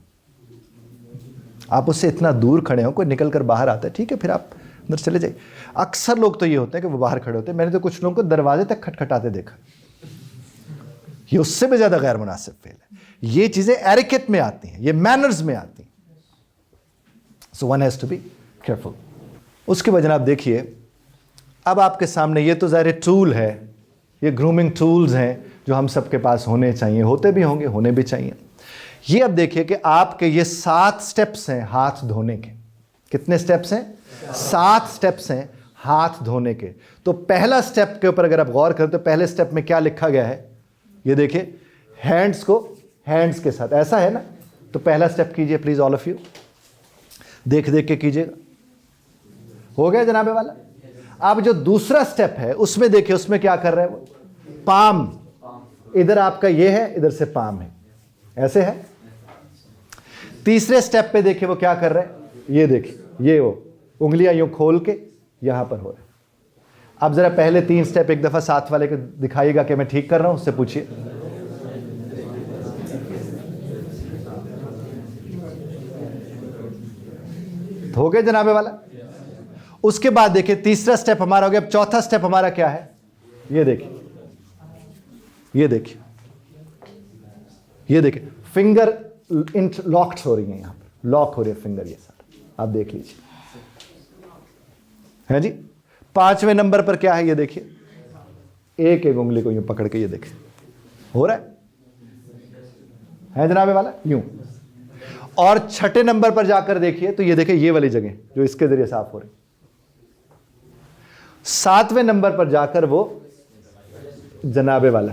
आप उससे इतना दूर खड़े हो कोई निकल कर बाहर आता है ठीक है फिर आप अंदर चले जाइए अक्सर लोग तो ये होते हैं कि वो बाहर खड़े होते हैं मैंने तो कुछ लोगों को दरवाजे तक खटखटाते देखा ये उससे भी ज़्यादा गैर मुनासिब फेल है ये चीज़ें एरिकेट में आती हैं ये मैनर्स में आती हैं so one has to be careful उसके वजह जनाब देखिए अब आपके सामने ये तो ज़ाहिर टूल है ये ग्रूमिंग टूल्स हैं जो हम सबके पास होने चाहिए होते भी होंगे होने भी चाहिए ये अब देखिए कि आपके ये सात स्टेप्स हैं हाथ धोने के कितने स्टेप्स हैं सात स्टेप्स हैं हाथ धोने के तो पहला स्टेप के ऊपर अगर आप गौर करें तो पहले स्टेप में क्या लिखा गया है ये देखिए हैंड्स को हैंड्स के साथ ऐसा है ना तो पहला स्टेप कीजिए प्लीज ऑल ऑफ यू देख देख के कीजिएगा हो गया जनाबे वाला अब जो दूसरा स्टेप है उसमें देखिए उसमें क्या कर रहे हैं वो पाम इधर आपका ये है इधर से पाम है ऐसे है तीसरे स्टेप पे देखिए वो क्या कर रहे हैं ये देखिए ये वो उंगलियां यूं खोल के यहां पर हो रहा है अब ज़रा पहले तीन स्टेप एक दफ़ा साथ वाले को दिखाइएगा कि मैं ठीक कर रहा हूं उससे पूछिए हो गए जनाबे वाला उसके बाद देखिए तीसरा स्टेप हमारा हो गया अब चौथा स्टेप हमारा क्या है ये देखिए ये देखिए ये देखिए फिंगर लॉक्ड हो रही है यहां पर लॉक हो रही है फिंगर ये आप देख लीजिए है जी पांचवें नंबर पर क्या है ये देखिए एक एक उंगली को यूं पकड़ के ये देखे हो रहा है है जनाबे वाला यूं और छठे नंबर पर जाकर देखिए तो ये देखे ये वाली जगह जो इसके जरिए साफ हो रही सातवें नंबर पर जाकर वो जनाबे वाला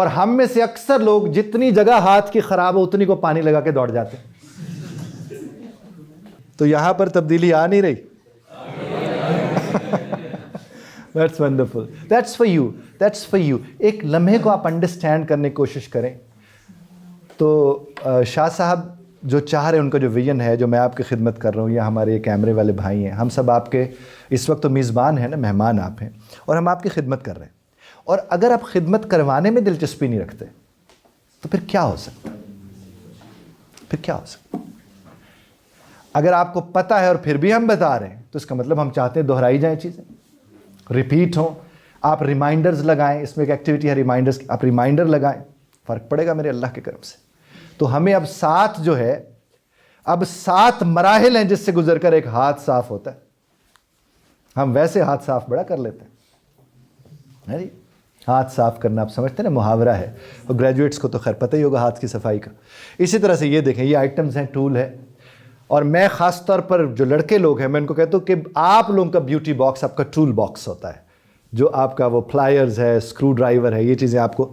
और हम में से अक्सर लोग जितनी जगह हाथ की खराब हो उतनी को पानी लगा के दौड़ जाते हैं तो यहाँ पर तब्दीली आ नहीं रही that's wonderful that's for you that's for you एक लम्हे को आप अंडरस्टैंड करने की कोशिश करें तो शाह साहब जो चाह रहे हैं उनका जो विजन है जो मैं आपकी खिदमत कर रहा हूँ या हमारे ये कैमरे वाले भाई हैं हम सब आपके इस वक्त तो मेज़बान हैं ना मेहमान आप हैं और हम आपकी खिदमत कर रहे हैं और अगर आप खिदमत करवाने में दिलचस्पी नहीं रखते तो फिर क्या हो सकता फिर क्या हो सकता अगर आपको पता है और फिर भी हम बता रहे हैं तो इसका मतलब हम चाहते हैं दोहराई जाए चीज़ें रिपीट हो आप रिमाइंडर्स लगाएं इसमें एक एक्टिविटी है रिमाइंडर्स आप रिमाइंडर लगाएं फ़र्क पड़ेगा मेरे अल्लाह के कर्म से तो हमें अब सात जो है अब सात मराहल हैं जिससे गुजर कर एक हाथ साफ होता है हम वैसे हाथ साफ बड़ा कर लेते हैं है हाथ साफ करना आप समझते हैं ना मुहावरा है और ग्रेजुएट्स को तो खैर पता ही होगा हाथ की सफाई का इसी तरह से ये देखें ये आइटम्स हैं टूल है और मैं ख़ास तौर पर जो लड़के लोग हैं मैं उनको कहता हूँ कि आप लोगों का ब्यूटी बॉक्स आपका टूल बॉक्स होता है जो आपका वो फ्लायर्स है स्क्रू ड्राइवर है ये चीज़ें आपको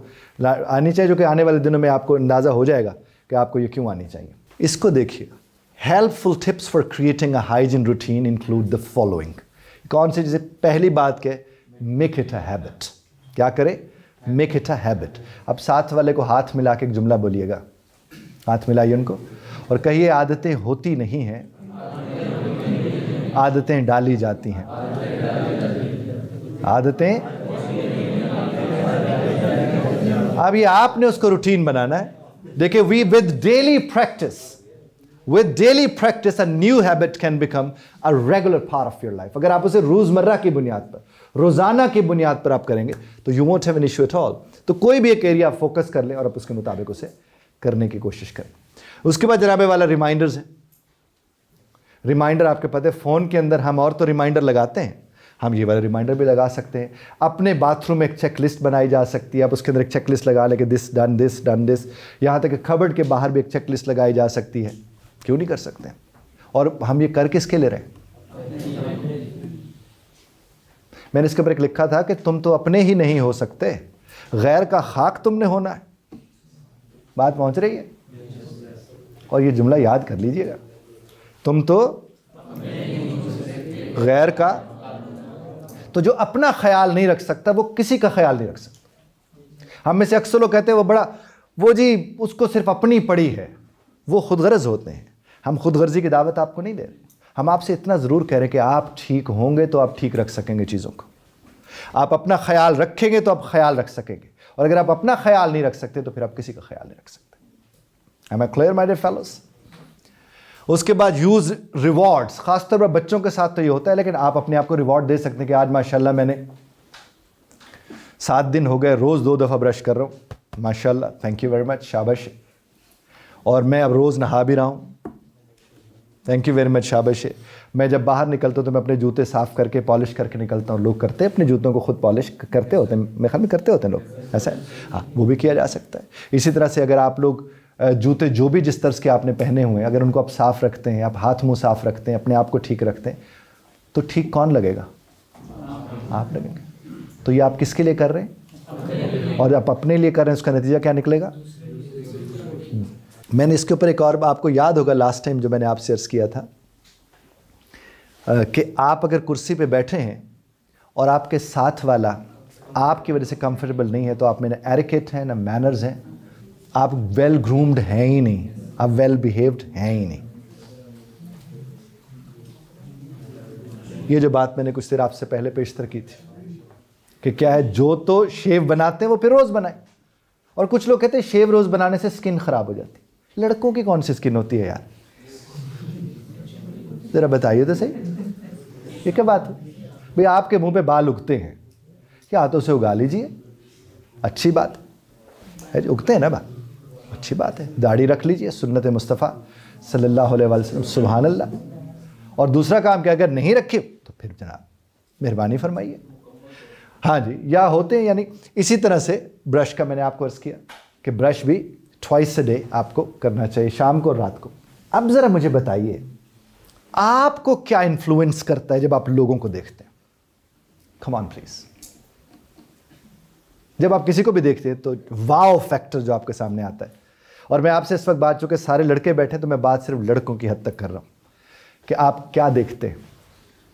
आनी चाहिए जो कि आने वाले दिनों में आपको अंदाज़ा हो जाएगा कि आपको ये क्यों आनी चाहिए इसको देखिए helpful tips for creating a hygiene routine include the following कौन सी चीज़ें पहली बात के मेक इट अ हैबिट क्या करें मेक इट अ हैबिट अब साथ वाले को हाथ मिला के एक जुमला बोलिएगा हाथ मिलाइए उनको और कहिए आदतें होती नहीं हैं आदतें डाली जाती हैं आदतें अभी आपने उसको रूटीन बनाना है देखिए we with daily practice with daily practice a new habit can become a regular part of your life अगर आप उसे रोजमर्रा की बुनियाद पर रोजाना की बुनियाद पर आप करेंगे तो you won't have an issue at all तो कोई भी एक एरिया फोकस कर लें और आप उसके मुताबिक उसे करने की कोशिश करें उसके बाद जनाबे वाला रिमाइंडर्स है रिमाइंडर आपके है फ़ोन के अंदर हम और तो रिमाइंडर लगाते हैं हम ये वाला रिमाइंडर भी लगा सकते हैं अपने बाथरूम में एक चेक लिस्ट बनाई जा सकती है आप उसके अंदर एक चेक लिस्ट लगा लेके this done this done this यहाँ तक खबर के बाहर भी एक चेक लिस्ट लगाई जा सकती है क्यों नहीं कर सकते और हम ये कर किसके ले रहे हैं मैंने इसके ऊपर एक लिखा था कि तुम तो अपने ही नहीं हो सकते गैर का खाक तुमने होना है बात पहुंच रही है और ये जुमला याद कर लीजिएगा तुम तो गैर का तो जो अपना ख्याल नहीं रख सकता वो किसी का ख्याल नहीं रख सकता हम में से अक्सर लोग कहते हैं वो बड़ा वो जी उसको सिर्फ अपनी पड़ी है वो खुद गर्ज होते हैं हम खुद गर्जी की दावत आपको नहीं दे रहे हम आपसे इतना ज़रूर कह रहे हैं कि आप ठीक होंगे तो आप ठीक रख सकेंगे चीज़ों को आप अपना ख्याल रखेंगे तो आप ख्याल रख सकेंगे और अगर आप अपना ख्याल नहीं रख सकते तो फिर आप किसी का ख्याल नहीं रख सकते am I clear my dear fellows उसके बाद यूज रिवॉर्ड्स खासतौर पर बच्चों के साथ तो ये होता है लेकिन आप अपने आप को रिवॉर्ड दे सकते हैं कि आज माशाल्लाह मैंने सात दिन हो गए रोज़ दो दफ़ा ब्रश कर रहा हूँ माशाल्लाह थैंक यू वेरी मच शाबाश और मैं अब रोज़ नहा भी रहा हूँ थैंक यू वेरी मच शाबाश मैं जब बाहर निकलता हूँ तो मैं अपने जूते साफ़ करके पॉलिश करके निकलता हूँ लोग करते हैं अपने जूतों को ख़ुद पॉलिश करते होते हैं मेरे ख्याल में करते होते हैं लोग ऐसा है हाँ वो भी किया जा सकता है इसी तरह से अगर आप लोग जूते जो भी जिस तरह के आपने पहने हुए हैं अगर उनको आप साफ़ रखते हैं आप हाथ मुंह साफ़ रखते हैं अपने आप को ठीक रखते हैं तो ठीक कौन लगेगा आप लगेंगे तो ये आप किसके लिए कर रहे हैं और आप अपने लिए कर रहे हैं उसका नतीजा क्या निकलेगा हम्म। मैंने इसके ऊपर एक और आपको याद होगा लास्ट टाइम जो मैंने आप शेयर किया था कि आप अगर कुर्सी पे बैठे हैं और आपके साथ वाला आपकी वजह से कंफर्टेबल नहीं है तो आप में ना एरिकेट हैं ना मैनर्स हैं आप वेल ग्रूम्ड हैं ही नहीं आप वेल बिहेव्ड हैं ही नहीं ये जो बात मैंने कुछ देर आपसे पहले पेशतर की थी कि क्या है जो तो शेव बनाते हैं वो फिर रोज़ बनाए और कुछ लोग कहते हैं शेव रोज़ बनाने से स्किन ख़राब हो जाती लड़कों की कौन सी स्किन होती है यार ज़रा बताइए तो सही ये क्या बात है भाई आपके मुंह पे बाल उगते हैं क्या हाथों से उगा लीजिए अच्छी बात है उगते हैं ना बाल अच्छी बात है दाढ़ी रख लीजिए सुन्नत मुस्तफ़ा सल्लल्लाहु अलैहि वसल्लम सुबहान अल्लाह और दूसरा काम क्या अगर नहीं रखे तो फिर जनाब मेहरबानी फरमाइए हाँ जी या होते हैं यानी इसी तरह से ब्रश का मैंने आपको अर्ज़ किया कि ब्रश भी ट्वाइस अ डे आपको करना चाहिए शाम को और रात को अब ज़रा मुझे बताइए आपको क्या इन्फ्लुएंस करता है जब आप लोगों को देखते हैं खमान प्लीज़ जब आप किसी को भी देखते हैं तो वाव फैक्टर जो आपके सामने आता है और मैं आपसे इस वक्त बात चूँकि सारे लड़के बैठे तो मैं बात सिर्फ लड़कों की हद तक कर रहा हूँ कि आप क्या देखते हैं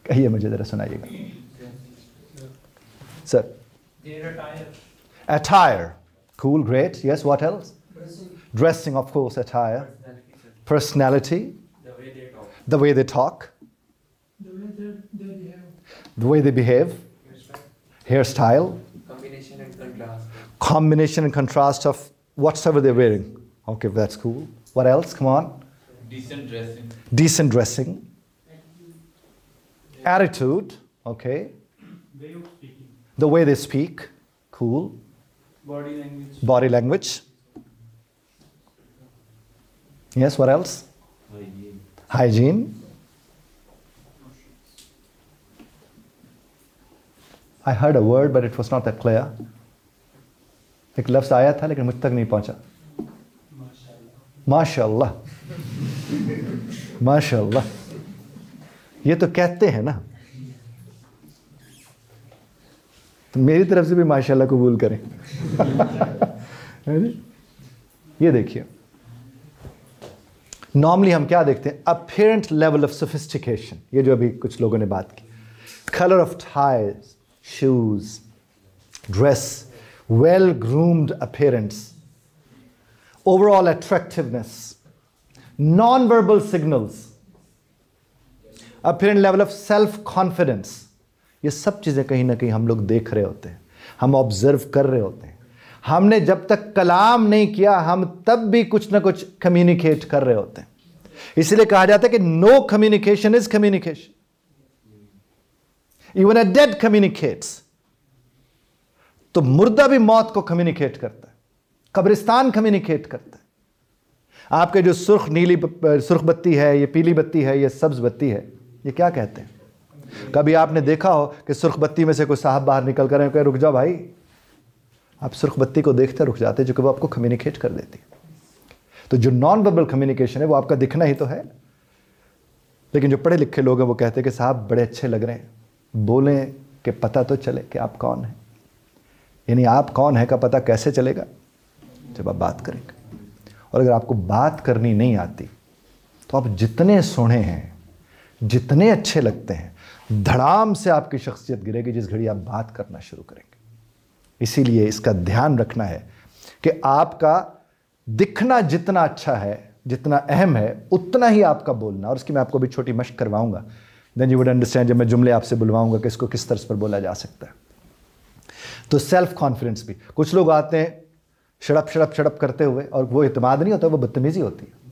कहिए मुझे ज़रा सुनाइएगा sir attire cool great yes what else dressing of course attire personality the way they talk the way they behave hair style combination and contrast of contrast ever they wearing Okay, that's cool. What else? Come on. Decent dressing. Decent dressing. Attitude. Okay. Way of speaking. The way they speak. Cool. Body language. Body language. Yes, what else? Hygiene. Hygiene. I heard a word, but it was not that clear. एक left आया था लेकिन मुझ तक माशाल्लाह माशाल्लाह ये तो कहते हैं ना तो मेरी तरफ से भी माशाल्लाह कबूल करें ये देखिए नॉर्मली हम क्या देखते हैं अपेरेंट लेवल ऑफ सोफिस्टिकेशन ये जो अभी कुछ लोगों ने बात की colour of ties shoes dress well groomed appearance overall attractiveness, non-verbal signals, apparent level of self confidence ये सब चीज़ें कहीं ना कहीं हम लोग देख रहे होते हैं हम ऑब्जर्व कर रहे होते हैं हमने जब तक कलाम नहीं किया हम तब भी कुछ ना कुछ कम्युनिकेट कर रहे होते हैं इसीलिए कहा जाता है कि no communication is communication even a dead communicates तो मुर्दा भी मौत को कम्युनिकेट करता है कब्रिस्तान कम्युनिकेट करता है आपके जो सुर्ख नीली सुर्ख बत्ती है ये पीली बत्ती है ये सब्ज बत्ती है ये क्या कहते हैं कभी आपने देखा हो कि सुर्ख बत्ती में से कोई साहब बाहर निकल कर कहे रुक जाओ भाई आप सुर्ख बत्ती को देखते रुक जाते जो कि वो आपको कम्युनिकेट कर देती है तो जो नॉन वर्बल कम्युनिकेशन है वो आपका दिखना ही तो है लेकिन जो पढ़े लिखे लोग हैं वो कहते हैं कि साहब बड़े अच्छे लग रहे हैं बोलें कि पता तो चले कि आप कौन हैं यानी आप कौन है का पता कैसे चलेगा जब आप बात करेंगे और अगर आपको बात करनी नहीं आती तो आप जितने सोने हैं जितने अच्छे लगते हैं धड़ाम से आपकी शख्सियत गिरेगी जिस घड़ी आप बात करना शुरू करेंगे इसीलिए इसका ध्यान रखना है कि आपका दिखना जितना अच्छा है जितना अहम है उतना ही आपका बोलना और इसकी मैं आपको भी छोटी मश्क करवाऊंगा देन यू वुड अंडरस्टैंड जब मैं जुमले आपसे बुलवाऊंगा कि इसको किस तरह पर बोला जा सकता है तो सेल्फ कॉन्फिडेंस भी कुछ लोग आते हैं शड़प शड़प शड़प करते हुए और वो इतमाद नहीं होता वो बदतमीज़ी होती है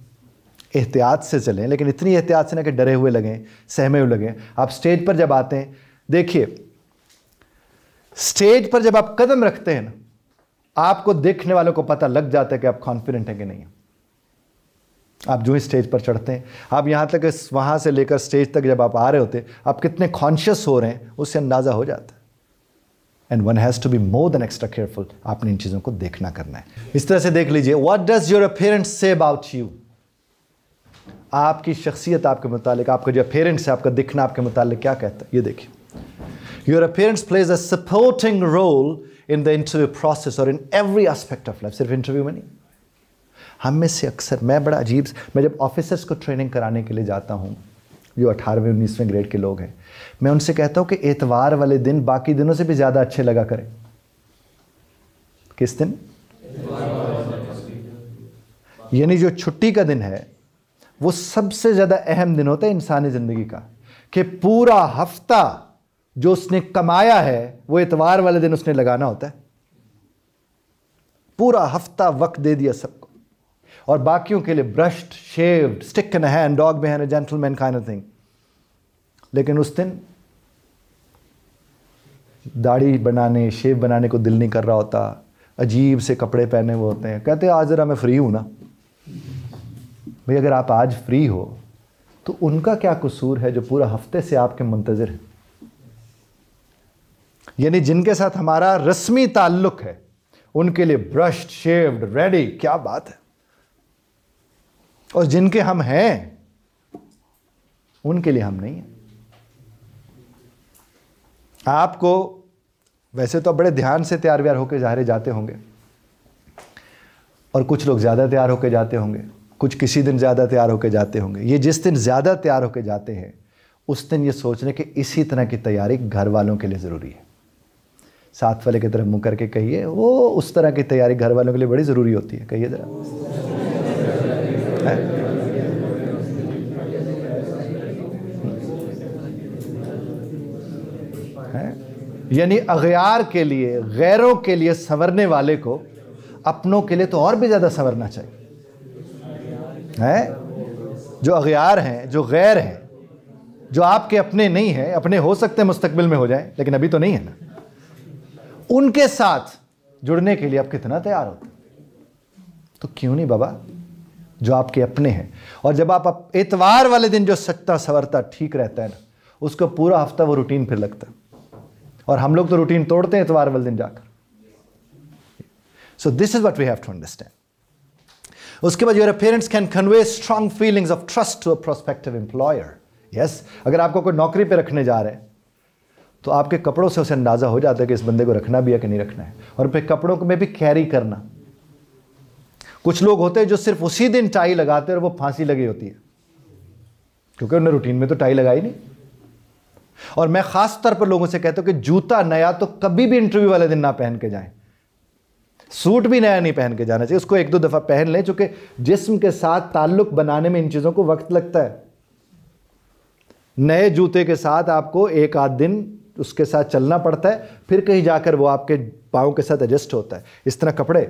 एहतियात से चलें लेकिन इतनी एहतियात से ना कि डरे हुए लगें सहमे हुए लगें आप स्टेज पर जब आते हैं देखिए स्टेज पर जब आप कदम रखते हैं ना आपको देखने वालों को पता लग जाता है कि आप कॉन्फिडेंट हैं कि नहीं आप जो ही स्टेज पर चढ़ते हैं आप यहाँ तक वहाँ से लेकर स्टेज तक जब आप आ रहे होते आप कितने कॉन्शियस हो रहे हैं उससे अंदाज़ा हो जाता है and one has to be more than extra careful आपने इन चीज़ों को देखना करना है इस तरह से देख लीजिए what does your अपेरेंट्स say about you आपकी शख्सियत आपके मुतालिक आपका जो अपेरेंट्स है आपका दिखना आपके मुतालिक क्या कहता है ये देखिए your appearance plays a supporting role in the interview process और in every aspect of life सिर्फ इंटरव्यू में नहीं हम में से अक्सर मैं बड़ा अजीब मैं जब ऑफिसर्स को ट्रेनिंग कराने के लिए जाता हूँ जो अठारहवें उन्नीसवें ग्रेड के लोग हैं मैं उनसे कहता हूँ कि एतवार वाले दिन बाकी दिनों से भी ज़्यादा अच्छे लगा करें किस दिन यानी जो छुट्टी का दिन है वो सबसे ज़्यादा अहम दिन होता है इंसानी ज़िंदगी का कि पूरा हफ्ता जो उसने कमाया है वो एतवार वाले दिन उसने लगाना होता है पूरा हफ्ता वक्त दे दिया सबको और बाकियों के लिए brushed shaved stick in hand dog में hand gentleman kind of thing लेकिन उस दिन दाढ़ी बनाने शेव बनाने को दिल नहीं कर रहा होता अजीब से कपड़े पहने हुए होते हैं कहते हैं आज ज़रा मैं फ्री हूँ ना भाई अगर आप आज फ्री हो तो उनका क्या कसूर है जो पूरा हफ्ते से आपके मंतज़र है यानी जिनके साथ हमारा रस्मी ताल्लुक है उनके लिए ब्रश्ड शेव्ड रेडी क्या बात है और जिनके हम हैं उनके लिए हम नहीं हैं आपको वैसे तो बड़े ध्यान से तैयार व्यार होकर जाहरे जाते होंगे और कुछ लोग ज़्यादा तैयार होकर जाते होंगे कुछ किसी दिन ज़्यादा तैयार होकर जाते होंगे ये जिस दिन ज़्यादा तैयार होकर जाते हैं उस दिन ये सोचने कि इसी तरह की तैयारी घर वालों के लिए ज़रूरी है साथ वाले की तरफ मुँह करके कहिए वो उस तरह की तैयारी घर वालों के लिए बड़ी ज़रूरी होती है कहिए ज़रा है यानी अगयार के लिए गैरों के लिए संवरने वाले को अपनों के लिए तो और भी ज़्यादा संवरना चाहिए है जो अगयार हैं जो गैर हैं जो आपके अपने नहीं हैं अपने हो सकते हैं मुस्तकबिल में हो जाएं लेकिन अभी तो नहीं है ना उनके साथ जुड़ने के लिए आप कितना तैयार होते तो क्यों नहीं बाबा जो आपके अपने हैं और जब आप एतवार वाले दिन जो सच्चा सवरता ठीक रहता है ना उसका पूरा हफ्ता वो रूटीन फिर लगता है और हम लोग तो रूटीन तोड़ते हैं एतवार वाले दिन जाकर so this is what we have to understand उसके बाद your parents can convey strong feelings of trust to a prospective employer yes अगर आपको कोई नौकरी पे रखने जा रहे हैं तो आपके कपड़ों से उसे अंदाज़ा हो जाता है कि इस बंदे को रखना भी है कि नहीं रखना है और फिर कपड़ों को में भी कैरी करना कुछ लोग होते हैं जो सिर्फ उसी दिन टाई लगाते हैं और वो फांसी लगी होती है क्योंकि उन्हें रूटीन में तो टाई लगाई नहीं और मैं खास तौर पर लोगों से कहता हूं कि जूता नया तो कभी भी इंटरव्यू वाले दिन ना पहन के जाएं सूट भी नया नहीं पहन के जाना चाहिए उसको एक दो दफ़ा पहन लें चूंकि जिस्म के साथ ताल्लुक बनाने में इन चीज़ों को वक्त लगता है नए जूते के साथ आपको एक आध दिन उसके साथ चलना पड़ता है फिर कहीं जाकर वो आपके पाओ के साथ एडजस्ट होता है इस तरह कपड़े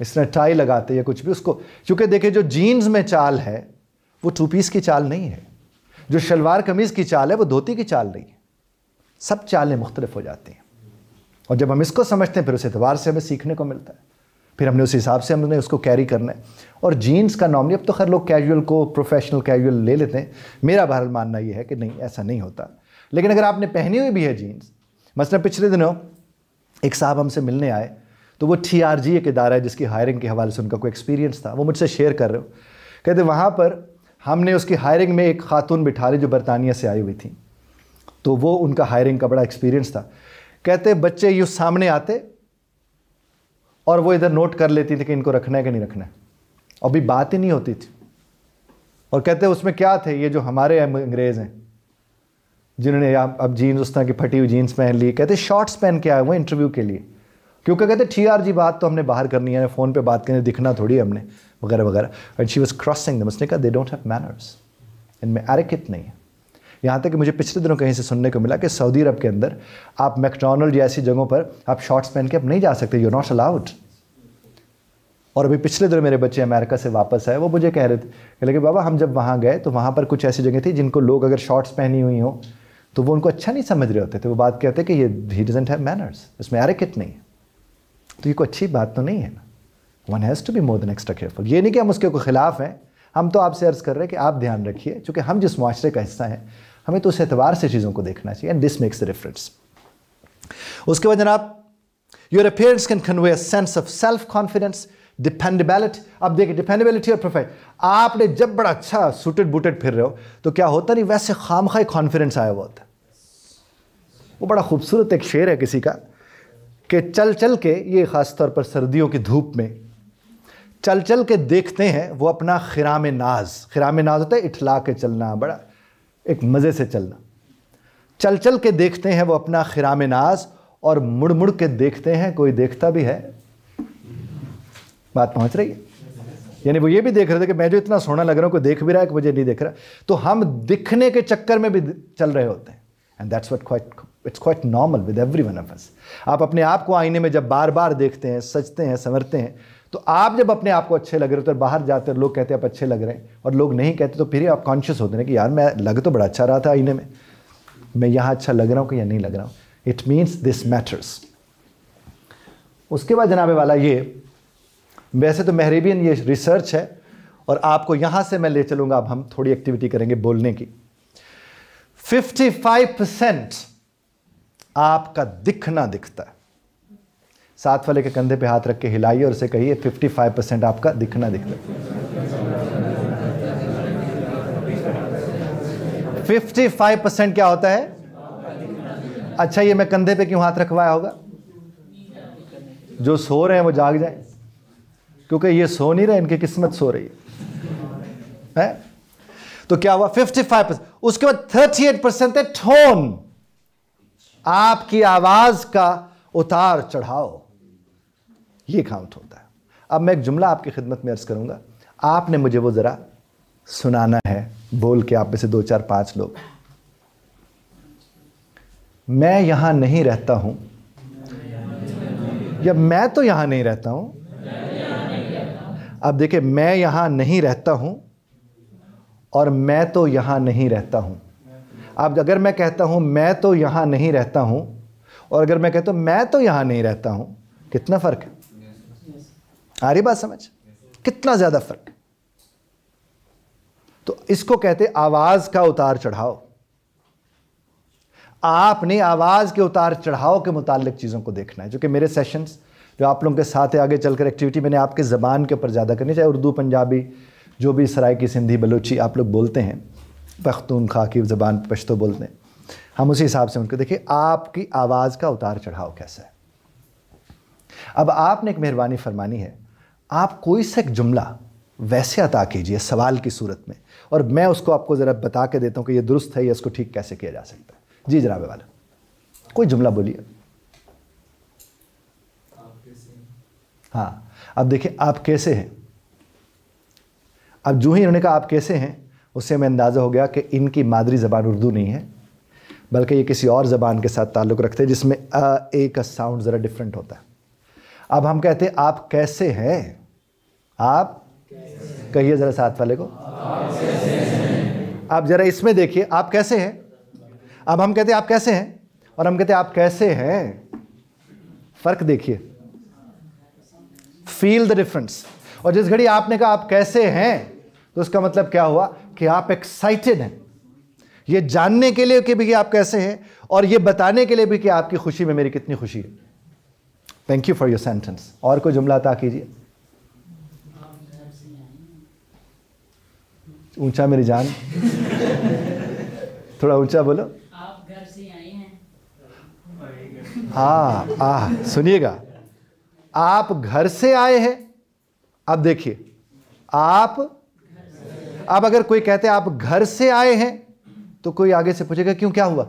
इसने टाई लगाते या कुछ भी उसको क्योंकि देखिए जो जीन्स में चाल है वो टू पीस की चाल नहीं है जो शलवार कमीज़ की चाल है वो धोती की चाल नहीं है सब चालें मुख्तलिफ हो जाती हैं और जब हम इसको समझते हैं फिर उस एतबार से हमें सीखने को मिलता है फिर हमने उस हिसाब से हमने उसको कैरी करना है और जीन्स का नॉर्मली अब तो खैर लोग कैजुअल को प्रोफेशनल कैजुअल ले लेते हैं मेरा बहरल मानना यह है कि नहीं ऐसा नहीं होता लेकिन अगर आपने पहनी हुई भी है जीन्स मसला पिछले दिनों एक साहब हमसे मिलने आए तो वो टी आर जी एक इदारा है जिसकी हायरिंग के हवाले से उनका कोई एक्सपीरियंस था वो मुझसे शेयर कर रहे हो कहते वहाँ पर हमने उसकी हायरिंग में एक खातून बिठा ली जो बरतानिया से आई हुई थी तो वो उनका हायरिंग का बड़ा एक्सपीरियंस था कहते बच्चे यूँ सामने आते और वो इधर नोट कर लेती थी कि इनको रखना है कि नहीं रखना है अभी बात ही नहीं होती थी और कहते उसमें क्या थे ये जो हमारे अंग्रेज़ हैं जिन्होंने अब जीन्स उस तरह की फटी हुई जीन्स पहन ली कहते शॉर्ट्स पहन के आए हुए इंटरव्यू के लिए क्योंकि कहते ठी आर जी बात तो हमने बाहर करनी है फ़ोन पे बात करनी दिखना थोड़ी हमने वगैरह वगैरह एंड शी वॉज क्रॉसिंग दम उसने कहा दे डोंट हैव मैनर्स इनमें एरिकित नहीं है यहाँ तक कि मुझे पिछले दिनों कहीं से सुनने को मिला कि सऊदी अरब के अंदर आप मैकडोनल्ड जैसी ऐसी जगहों पर आप शॉर्ट्स पहन के आप नहीं जा सकते यू नॉट अलाउड और अभी पिछले दिनों मेरे बच्चे अमेरिका से वापस आए वो मुझे कह रहे थे लगे बाबा हम जब वहाँ गए तो वहाँ पर कुछ ऐसी जगह थी जिनको लोग अगर शॉर्ट्स पहनी हुई हों तो वो उनको अच्छा नहीं समझ रहे होते थे वो बात कहते कि ये ही डजेंट हैव मैनर्स इसमें एरिकित नहीं है तो ये कोई अच्छी बात तो नहीं है ना one has to be more than extra careful ये नहीं कि हम उसके खिलाफ हैं हम तो आपसे अर्ज़ कर रहे हैं कि आप ध्यान रखिए चूँकि हम जिस माशरे का हिस्सा हैं हमें तो उस एतवार से चीज़ों को देखना चाहिए and this makes the difference उसके बाद जनाब your appearance can convey a sense of self confidence dependability अब देखिए डिपेंडेबिलिटी और प्रोफाइल आपने जब बड़ा अच्छा सूटेड बूटेड फिर रहे हो तो क्या होता नहीं वैसे खाम खाई कॉन्फिडेंस आया हुआ होता वो बड़ा खूबसूरत एक शेर है किसी का कि चल चल के ये ख़ास तौर पर सर्दियों की धूप में चल चल के देखते हैं वो अपना खिराम नाज खिराम नाज होता है इठला के चलना बड़ा एक मज़े से चलना चल चल के देखते हैं वो अपना खिराम नाज और मुड़ मुड़ के देखते हैं कोई देखता भी है बात पहुंच रही है यानी वो ये भी देख रहे थे कि मैं जो इतना सोना लग रहा हूँ कोई देख भी रहा है कि मुझे नहीं देख रहा तो हम दिखने के चक्कर में भी चल रहे होते हैं and that's what quite it's quite normal with every one of us आप अपने आप को आईने में जब बार बार देखते हैं सजते हैं संवरते हैं तो आप जब अपने आप को अच्छे लग रहे हो तो बाहर जाते हैं लोग कहते हैं आप अच्छे लग रहे हैं और लोग नहीं कहते तो फिर आप कॉन्शियस होते हैं कि यार मैं लग तो बड़ा अच्छा रहा था आईने में मैं यहाँ अच्छा लग रहा हूँ कि या नहीं लग रहा हूँ इट मीन्स दिस मैटर्स उसके बाद जनाबे वाला ये वैसे तो महरेबियन ये रिसर्च है और आपको यहाँ से मैं ले चलूँगा अब हम थोड़ी एक्टिविटी करेंगे बोलने की 55 परसेंट आपका दिखना दिखता है साथ वाले के कंधे पे हाथ रख के हिलाइए और उसे कहिए 55 परसेंट आपका दिखना दिखता फिफ्टी फाइव परसेंट क्या होता है अच्छा ये मैं कंधे पे क्यों हाथ रखवाया होगा जो सो रहे हैं वो जाग जाए क्योंकि ये सो नहीं रहे इनकी किस्मत सो रही है, है? तो क्या हुआ 55 परसेंट उसके बाद 38 परसेंट है ठोन आपकी आवाज का उतार चढ़ाओ ये काउंट होता है अब मैं एक जुमला आपकी खिदमत में अर्ज करूंगा आपने मुझे वो ज़रा सुनाना है बोल के आप में से दो चार पांच लोग मैं यहां नहीं रहता हूं या मैं तो यहां नहीं रहता हूं अब देखिए मैं यहां नहीं रहता हूं और मैं तो यहां नहीं रहता हूं अब अगर मैं कहता हूँ मैं तो यहाँ नहीं रहता हूँ और अगर मैं कहता हूँ मैं तो यहाँ नहीं रहता हूँ कितना फ़र्क है आ रही बात समझ कितना ज़्यादा फ़र्क तो इसको कहते आवाज़ का उतार चढ़ाव आपने आवाज़ के उतार चढ़ाव के मुतालिक चीज़ों को देखना है जो कि मेरे सेशंस जो आप लोगों के साथ है आगे चलकर एक्टिविटी मैंने आपके ज़बान के ऊपर ज़्यादा करनी चाहे उर्दू पंजाबी जो भी सराय की सिंधी बलोची आप लोग बोलते हैं पख्तूनखा की ज़बान पश्तो बोलते हैं हम उसी हिसाब से उनको देखिए आपकी आवाज़ का उतार चढ़ाव कैसा है अब आपने एक मेहरबानी फरमानी है आप कोई सा एक जुमला वैसे अता कीजिए सवाल की सूरत में और मैं उसको आपको ज़रा बता के देता हूँ कि ये दुरुस्त है या इसको ठीक कैसे किया जा सकता है जी जनाब वाला कोई जुमला बोलिए हाँ अब देखिए आप कैसे हैं अब जो ही इन्होंने कहा आप कैसे हैं उससे हमें अंदाज़ा हो गया कि इनकी मादरी ज़बान उर्दू नहीं है बल्कि ये किसी और ज़बान के साथ ताल्लुक़ रखते हैं जिसमें अ ए का साउंड ज़रा डिफरेंट होता है अब हम कहते हैं आप कैसे हैं आप कहिए ज़रा साथ वाले को आप ज़रा इसमें देखिए आप कैसे हैं अब हम कहते हैं आप कैसे हैं और हम कहते हैं आप कैसे हैं फ़र्क देखिए फील द डिफरेंस और जिस घड़ी आपने कहा आप कैसे हैं तो उसका मतलब क्या हुआ कि आप एक्साइटेड हैं ये जानने के लिए कि भी आप कैसे हैं और ये बताने के लिए भी कि आपकी खुशी में मेरी कितनी खुशी है thank you for your sentence और कोई जुमला अता कीजिए ऊंचा मेरी जान थोड़ा ऊंचा बोलो आप घर से आए हैं हाँ आ सुनिएगा आप घर से आए हैं अब देखिए आप अब अगर कोई कहते हैं आप घर से आए हैं तो कोई आगे से पूछेगा क्यों क्या हुआ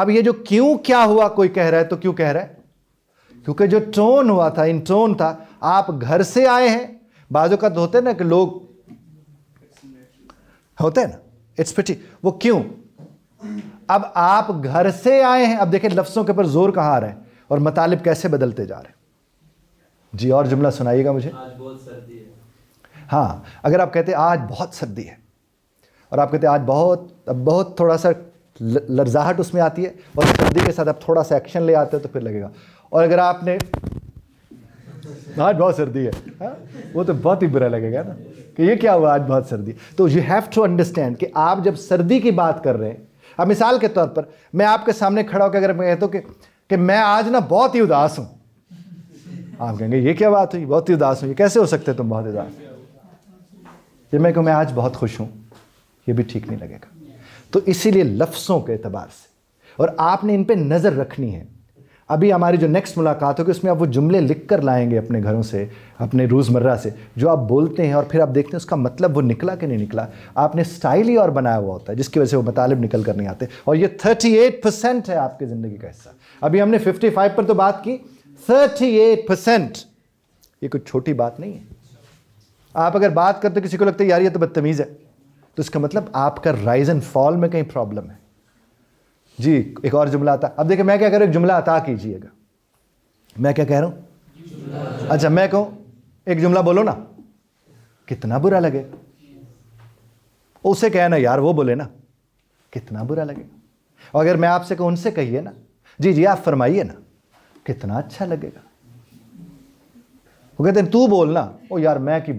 अब ये जो क्यों क्या हुआ कोई कह रहा है तो क्यों कह रहा है क्योंकि जो टोन हुआ था इन टोन था आप घर से आए हैं बाजू का तो होते ना कि लोग होते हैं ना इट्स पिटी वो क्यों अब आप घर से आए हैं अब देखिए लफ्जों के ऊपर जोर कहां आ रहा है और मतलब कैसे बदलते जा रहे हैं जी और जुमला सुनाइएगा मुझे आज बहुत सर्दी है हाँ अगर आप कहते आज बहुत सर्दी है और आप कहते आज बहुत अब बहुत थोड़ा सा लर्जाहट उसमें आती है और सर्दी के साथ आप थोड़ा सा एक्शन ले आते हो तो फिर लगेगा और अगर आपने आज बहुत सर्दी है हा? वो तो बहुत ही बुरा लगेगा ना कि ये क्या हुआ आज बहुत सर्दी तो यू हैव टू अंडरस्टैंड कि आप जब सर्दी की बात कर रहे हैं अब मिसाल के तौर पर मैं आपके सामने खड़ा होकर अगर मैं कहता हूँ कि, कि मैं आज ना बहुत ही उदास हूँ आप कहेंगे ये क्या बात हुई बहुत ही उदास हूँ ये कैसे हो सकते तुम बहुत उदास ये मैं कहूँ मैं आज बहुत खुश हूँ ये भी ठीक नहीं लगेगा तो इसीलिए लफ्ज़ों के अतबार से और आपने इन पर नज़र रखनी है अभी हमारी जो नेक्स्ट मुलाकात होगी उसमें आप वो जुमले लिख कर लाएंगे अपने घरों से अपने रोज़मर्रा से जो आप बोलते हैं और फिर आप देखते हैं उसका मतलब वो निकला कि नहीं निकला आपने स्टाइल ही और बनाया हुआ होता है जिसकी वजह से वो मतलब निकल कर नहीं आते और ये थर्टी एट परसेंट है आपकी ज़िंदगी का हिस्सा अभी हमने फिफ्टी फाइव पर तो बात की थर्टी एट परसेंट ये कुछ छोटी बात नहीं है आप अगर बात करते किसी को लगता है यार ये तो बदतमीज़ है तो इसका मतलब आपका राइज एंड फॉल में कहीं प्रॉब्लम है जी एक और जुमला आता अब देखिए मैं क्या कह रहा हूँ एक जुमला अता कीजिएगा मैं क्या कह रहा हूँ अच्छा मैं कहूँ एक जुमला बोलो ना कितना बुरा लगे उसे कहना यार वो बोले ना कितना बुरा लगेगा और अगर मैं आपसे कहूँ उनसे कहिए ना जी जी आप फरमाइए ना कितना अच्छा लगेगा वो कहते हैं तू बोलना ओ यार मैं की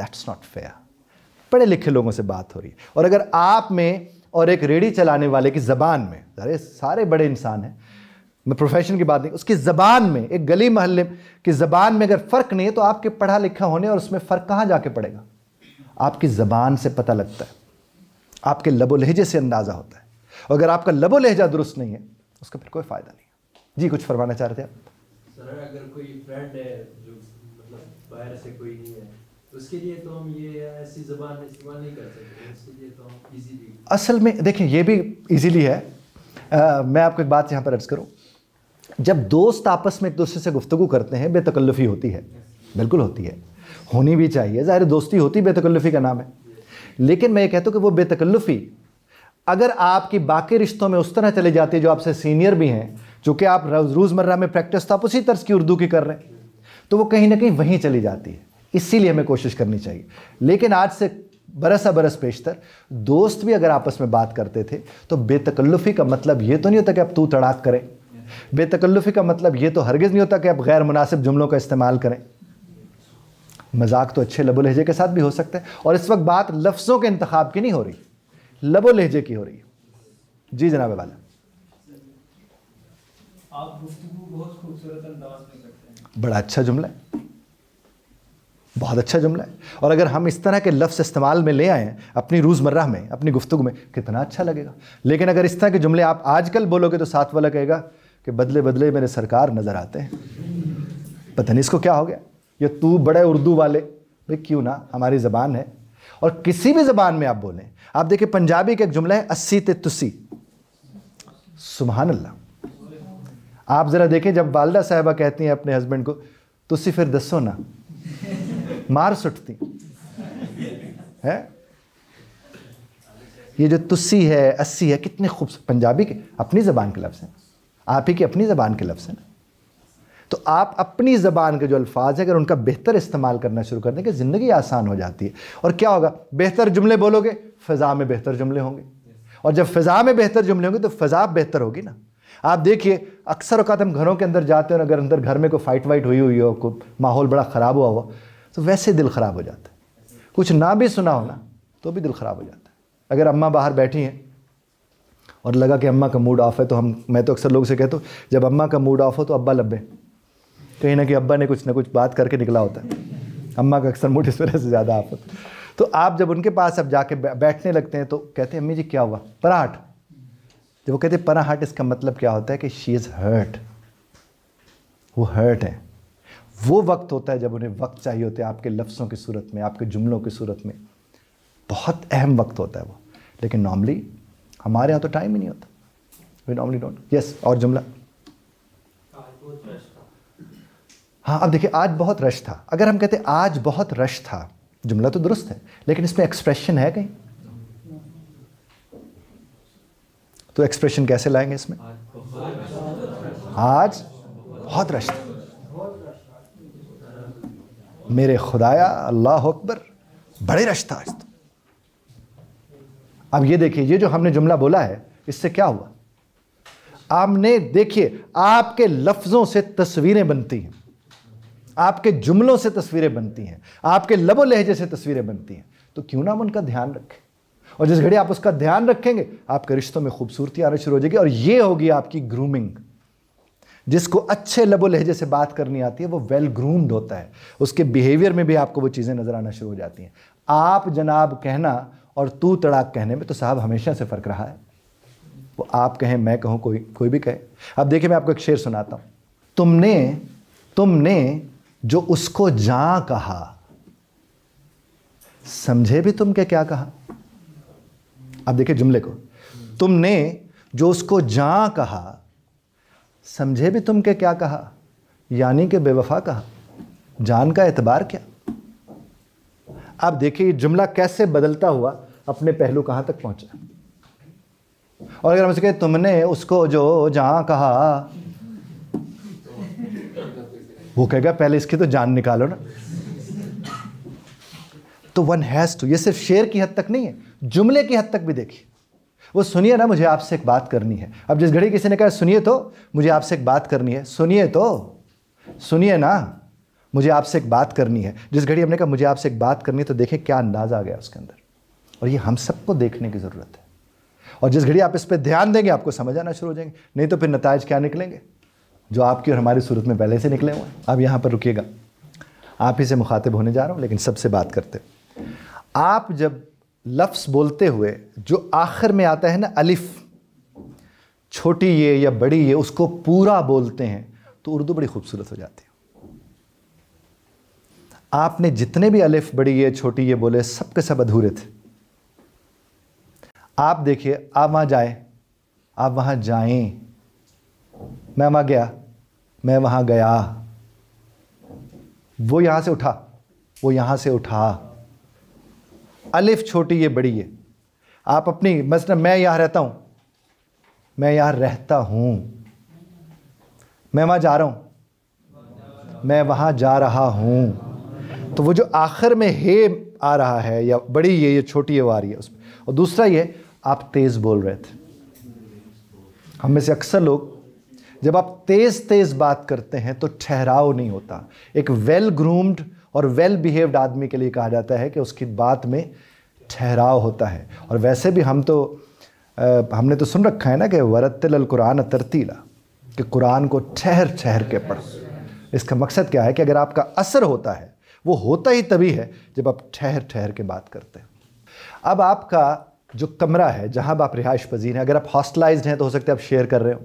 दैट्स नॉट फेयर पढ़े लिखे लोगों से बात हो रही है और अगर आप में और एक रेडी चलाने वाले की ज़बान में अरे सारे बड़े इंसान हैं मैं प्रोफेशन की बात नहीं उसकी ज़बान में एक गली मोहल्ले की ज़बान में अगर फ़र्क नहीं है तो आपके पढ़ा लिखा होने और उसमें फ़र्क कहाँ जाके पड़ेगा आपकी ज़बान से पता लगता है आपके लबो लहजे से अंदाज़ा होता है और अगर आपका लबो लहजा दुरुस्त नहीं है उसका फिर कोई फ़ायदा नहीं जी कुछ फरमाना चाह रहे थे आप सर अगर कोई फ्रेंड है जो मतलब बाहर से कोई नहीं है तो तो असल में देखें ये भी इजीली है आ, मैं आपको एक बात यहाँ पर अर्ज करूँ जब दोस्त आपस में एक दूसरे से गुफ्तु करते हैं बेतकल्लफ़ी होती है बिल्कुल होती है होनी भी चाहिए ज़ाहिर दोस्ती होती बेतकल्लफ़ी का नाम है लेकिन मैं ये कहता हूँ कि वो बेतकल्लफ़ी अगर आपकी बाकी रिश्तों में उस तरह चले जाती है जो आपसे सीनियर भी हैं चूँकि आप रोज़मर्रा में प्रैक्टिस तो आप उसी तर्ज की उर्दू की कर रहे हैं तो वो कहीं ना कहीं वहीं चली जाती है इसीलिए हमें कोशिश करनी चाहिए लेकिन आज से बरसा बरस पेशतर दोस्त भी अगर आपस में बात करते थे तो बेतकल्लुफ़ी का मतलब ये तो नहीं होता कि आप तू तड़ाक करें बेतकल्लुफ़ी का मतलब ये तो हरगिज़ नहीं होता कि आप गैर मुनासिब जुमलों का इस्तेमाल करें मजाक तो अच्छे लबो लहजे के साथ भी हो सकता है और इस वक्त बात लफ्ज़ों के इंतखाब की नहीं हो रही लबो लहजे की हो रही है जी जनाब वाले आप बहुत खूबसूरत अंदाज में करते हैं बड़ा अच्छा जुमला है बहुत अच्छा जुमला है और अगर हम इस तरह के लफ्ज़ इस्तेमाल में ले आएँ अपनी रोज़मर्रा में अपनी गुफ्तु में कितना अच्छा लगेगा लेकिन अगर इस तरह के जुमले आप आजकल बोलोगे तो साथ वाला कहेगा कि बदले बदले मेरे सरकार नज़र आते हैं पता नहीं इसको क्या हो गया ये तू बड़े उर्दू वाले भाई क्यों ना हमारी ज़बान है और किसी भी ज़बान में आप बोलें आप देखिए पंजाबी का एक जुमला है अस्सी ते तुसी सुबहानल्ला अल्लाह आप ज़रा देखें जब वालदा साहबा कहती हैं अपने हस्बैंड को तुसी फिर दसो ना मार सुटती है ये जो तुस्सी है अस्सी है कितने खूबसूरत पंजाबी के अपनी ज़बान के लफ्ज़ हैं आप ही के अपनी ज़बान के लफ्ज़ हैं तो आप अपनी ज़बान के जो अल्फाज हैं अगर उनका बेहतर इस्तेमाल करना शुरू कर देंगे ज़िंदगी आसान हो जाती है और क्या होगा बेहतर जुमले बोलोगे फ़िज़ा में बेहतर जुमले होंगे और जब फ़िज़ा में बेहतर जुमले होंगे तो फ़िज़ा बेहतर होगी ना आप देखिए अक्सर अकात हम घरों के अंदर जाते हैं और अगर अंदर घर में कोई फ़ाइट वाइट हुई हुई हो को माहौल बड़ा ख़राब हुआ हुआ तो वैसे दिल ख़राब हो जाता है कुछ ना भी सुना हो ना तो भी दिल ख़राब हो जाता है अगर अम्मा बाहर बैठी हैं और लगा कि अम्मा का मूड ऑफ़ है तो हम मैं तो अक्सर लोगों से कहता हूँ जब अम्मा का मूड ऑफ़ हो तो अब्बा लब्बे कहीं ना कहीं अब्बा ने कुछ ना कुछ बात करके निकला होता है अम्मा का अक्सर मूड इस वजह से ज़्यादा ऑफ होता तो आप जब उनके पास अब जाके बैठने लगते हैं तो कहते हैं अम्मी जी क्या हुआ पराहट जब वो कहते हैं पराहट इसका मतलब क्या होता है कि शी इज़ हर्ट वो हर्ट है वो वक्त होता है जब उन्हें वक्त चाहिए होता है आपके लफ्ज़ों की सूरत में आपके जुमलों की सूरत में बहुत अहम वक्त होता है वो लेकिन नॉर्मली हमारे यहाँ तो टाइम ही नहीं होता वी नॉर्मली डोंट यस और जुमला हाँ अब देखिए आज बहुत रश था अगर हम कहते आज बहुत रश था जुमला तो दुरुस्त है लेकिन इसमें एक्सप्रेशन है कहीं तो एक्सप्रेशन कैसे लाएंगे इसमें आज बहुत रश था मेरे खुदाया अल्लाह अकबर बड़े रश्ता तो अब ये देखिए ये जो हमने जुमला बोला है इससे क्या हुआ आपने देखिए आपके लफ्ज़ों से तस्वीरें बनती हैं आपके जुमलों से तस्वीरें बनती हैं आपके लबो लहजे से तस्वीरें बनती हैं तो क्यों ना हम उनका ध्यान रखें और जिस घड़ी आप उसका ध्यान रखेंगे आपके रिश्तों में खूबसूरती आना शुरू हो जाएगी और ये होगी आपकी ग्रूमिंग जिसको अच्छे लबो लहजे से बात करनी आती है वो वेल ग्रूम्ड होता है उसके बिहेवियर में भी आपको वो चीज़ें नज़र आना शुरू हो जाती हैं आप जनाब कहना और तू तड़ाक कहने में तो साहब हमेशा से फ़र्क रहा है वो आप कहें मैं कहूँ कोई कोई भी कहे अब देखिए मैं आपको एक शेर सुनाता हूँ तुमने तुमने जो उसको जा कहा समझे भी तुम क्या क्या कहा अब देखिए जुमले को तुमने जो उसको जा कहा समझे भी तुम के क्या कहा यानी कि बेवफा कहा जान का एतबार क्या आप देखिए ये जुमला कैसे बदलता हुआ अपने पहलू कहाँ तक पहुँचा और अगर हम सके तुमने उसको जो जहाँ कहा वो कहेगा पहले इसकी तो जान निकालो ना तो वन हैज़ टू ये सिर्फ शेर की हद तक नहीं है जुमले की हद तक भी देखिए वो सुनिए ना मुझे आपसे एक बात करनी है अब जिस घड़ी किसी ने कहा सुनिए तो मुझे आपसे एक बात करनी है सुनिए तो सुनिए ना मुझे आपसे एक बात करनी है जिस घड़ी हमने कहा मुझे आपसे एक बात करनी है तो देखें क्या अंदाज आ गया उसके अंदर और ये हम सबको देखने की ज़रूरत है और जिस घड़ी आप इस पर ध्यान देंगे आपको समझ आना शुरू हो जाएंगे नहीं तो फिर नतज क्या निकलेंगे जो आपकी और हमारी सूरत में पहले से निकले हुए हैं अब यहाँ पर रुकिएगा आप ही से मुखातिब होने जा रहा हूँ लेकिन सबसे बात करते आप जब लफ्स बोलते हुए जो आखिर में आता है ना अलिफ छोटी ये या बड़ी ये उसको पूरा बोलते हैं तो उर्दू बड़ी खूबसूरत हो जाती है आपने जितने भी अलिफ बड़ी ये छोटी ये बोले सब के सब अधूरे थे आप देखिए आप वहां जाए आप वहां जाएं मैं वहां गया मैं वहां गया वो यहां से उठा वो यहां से उठा अलिफ छोटी ये बड़ी है आप अपनी मसला मैं यहाँ रहता हूँ मैं यहाँ रहता हूँ मैं वहाँ जा रहा हूँ मैं वहाँ जा रहा हूँ तो वो जो आखिर में हे आ रहा है या बड़ी ये या छोटी ये आ रही है उसमें और दूसरा ये आप तेज़ बोल रहे थे हम में से अक्सर लोग जब आप तेज़ तेज़ बात करते हैं तो ठहराव नहीं होता एक वेल ग्रूम्ड और वेल बिहेव्ड आदमी के लिए कहा जाता है कि उसकी बात में ठहराव होता है और वैसे भी हम तो आ, हमने तो सुन रखा है ना कि वरतल कुरान तरतीला कि कुरान को ठहर ठहर के पढ़ो इसका मकसद क्या है कि अगर आपका असर होता है वो होता ही तभी है जब आप ठहर ठहर के बात करते हैं अब आपका जो कमरा है जहाँ आप रिहाइश पजीर हैं अगर आप हॉस्टलाइज हैं तो हो सकता है आप शेयर कर रहे हो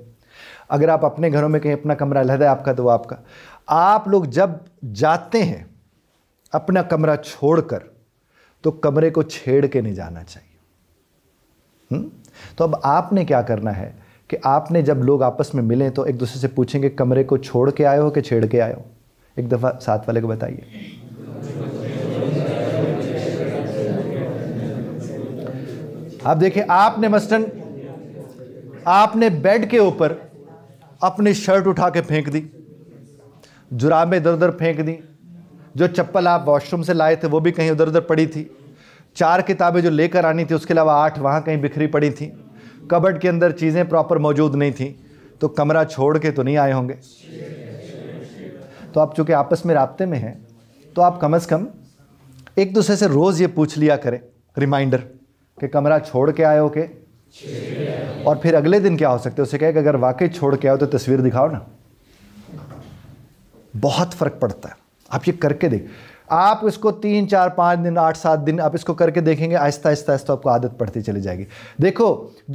अगर आप अपने घरों में कहीं अपना कमरा लहदा है आपका तो वो आपका आप लोग जब जाते हैं अपना कमरा छोड़कर तो कमरे को छेड़ के नहीं जाना चाहिए हुँ? हम्म? तो अब आपने क्या करना है कि आपने जब लोग आपस में मिलें तो एक दूसरे से पूछेंगे कमरे को छोड़ के आए हो कि छेड़ के आए हो एक दफ़ा साथ वाले को बताइए आप देखिए आपने मस्टन आपने बेड के ऊपर अपनी शर्ट उठा के फेंक दी जुराबे दर दर फेंक दी जो चप्पल आप वॉशरूम से लाए थे वो भी कहीं उधर उधर पड़ी थी चार किताबें जो लेकर आनी थी उसके अलावा आठ वहाँ कहीं बिखरी पड़ी थी कबड के अंदर चीज़ें प्रॉपर मौजूद नहीं थी तो कमरा छोड़ के तो नहीं आए होंगे तो आप चूँकि आपस में रबते में हैं तो आप कम अज़ कम एक दूसरे से रोज़ ये पूछ लिया करें रिमाइंडर कि कमरा छोड़ के आए हो के और फिर अगले दिन क्या हो सकते है उसे कहे कि अगर वाकई छोड़ के आओ तो तस्वीर दिखाओ ना बहुत फ़र्क पड़ता है आप ये करके देख आप इसको तीन चार पाँच दिन आठ सात दिन आप इसको करके देखेंगे आहिस्ता आहिस्ता आहिस्ता आपको आदत पड़ती चली जाएगी देखो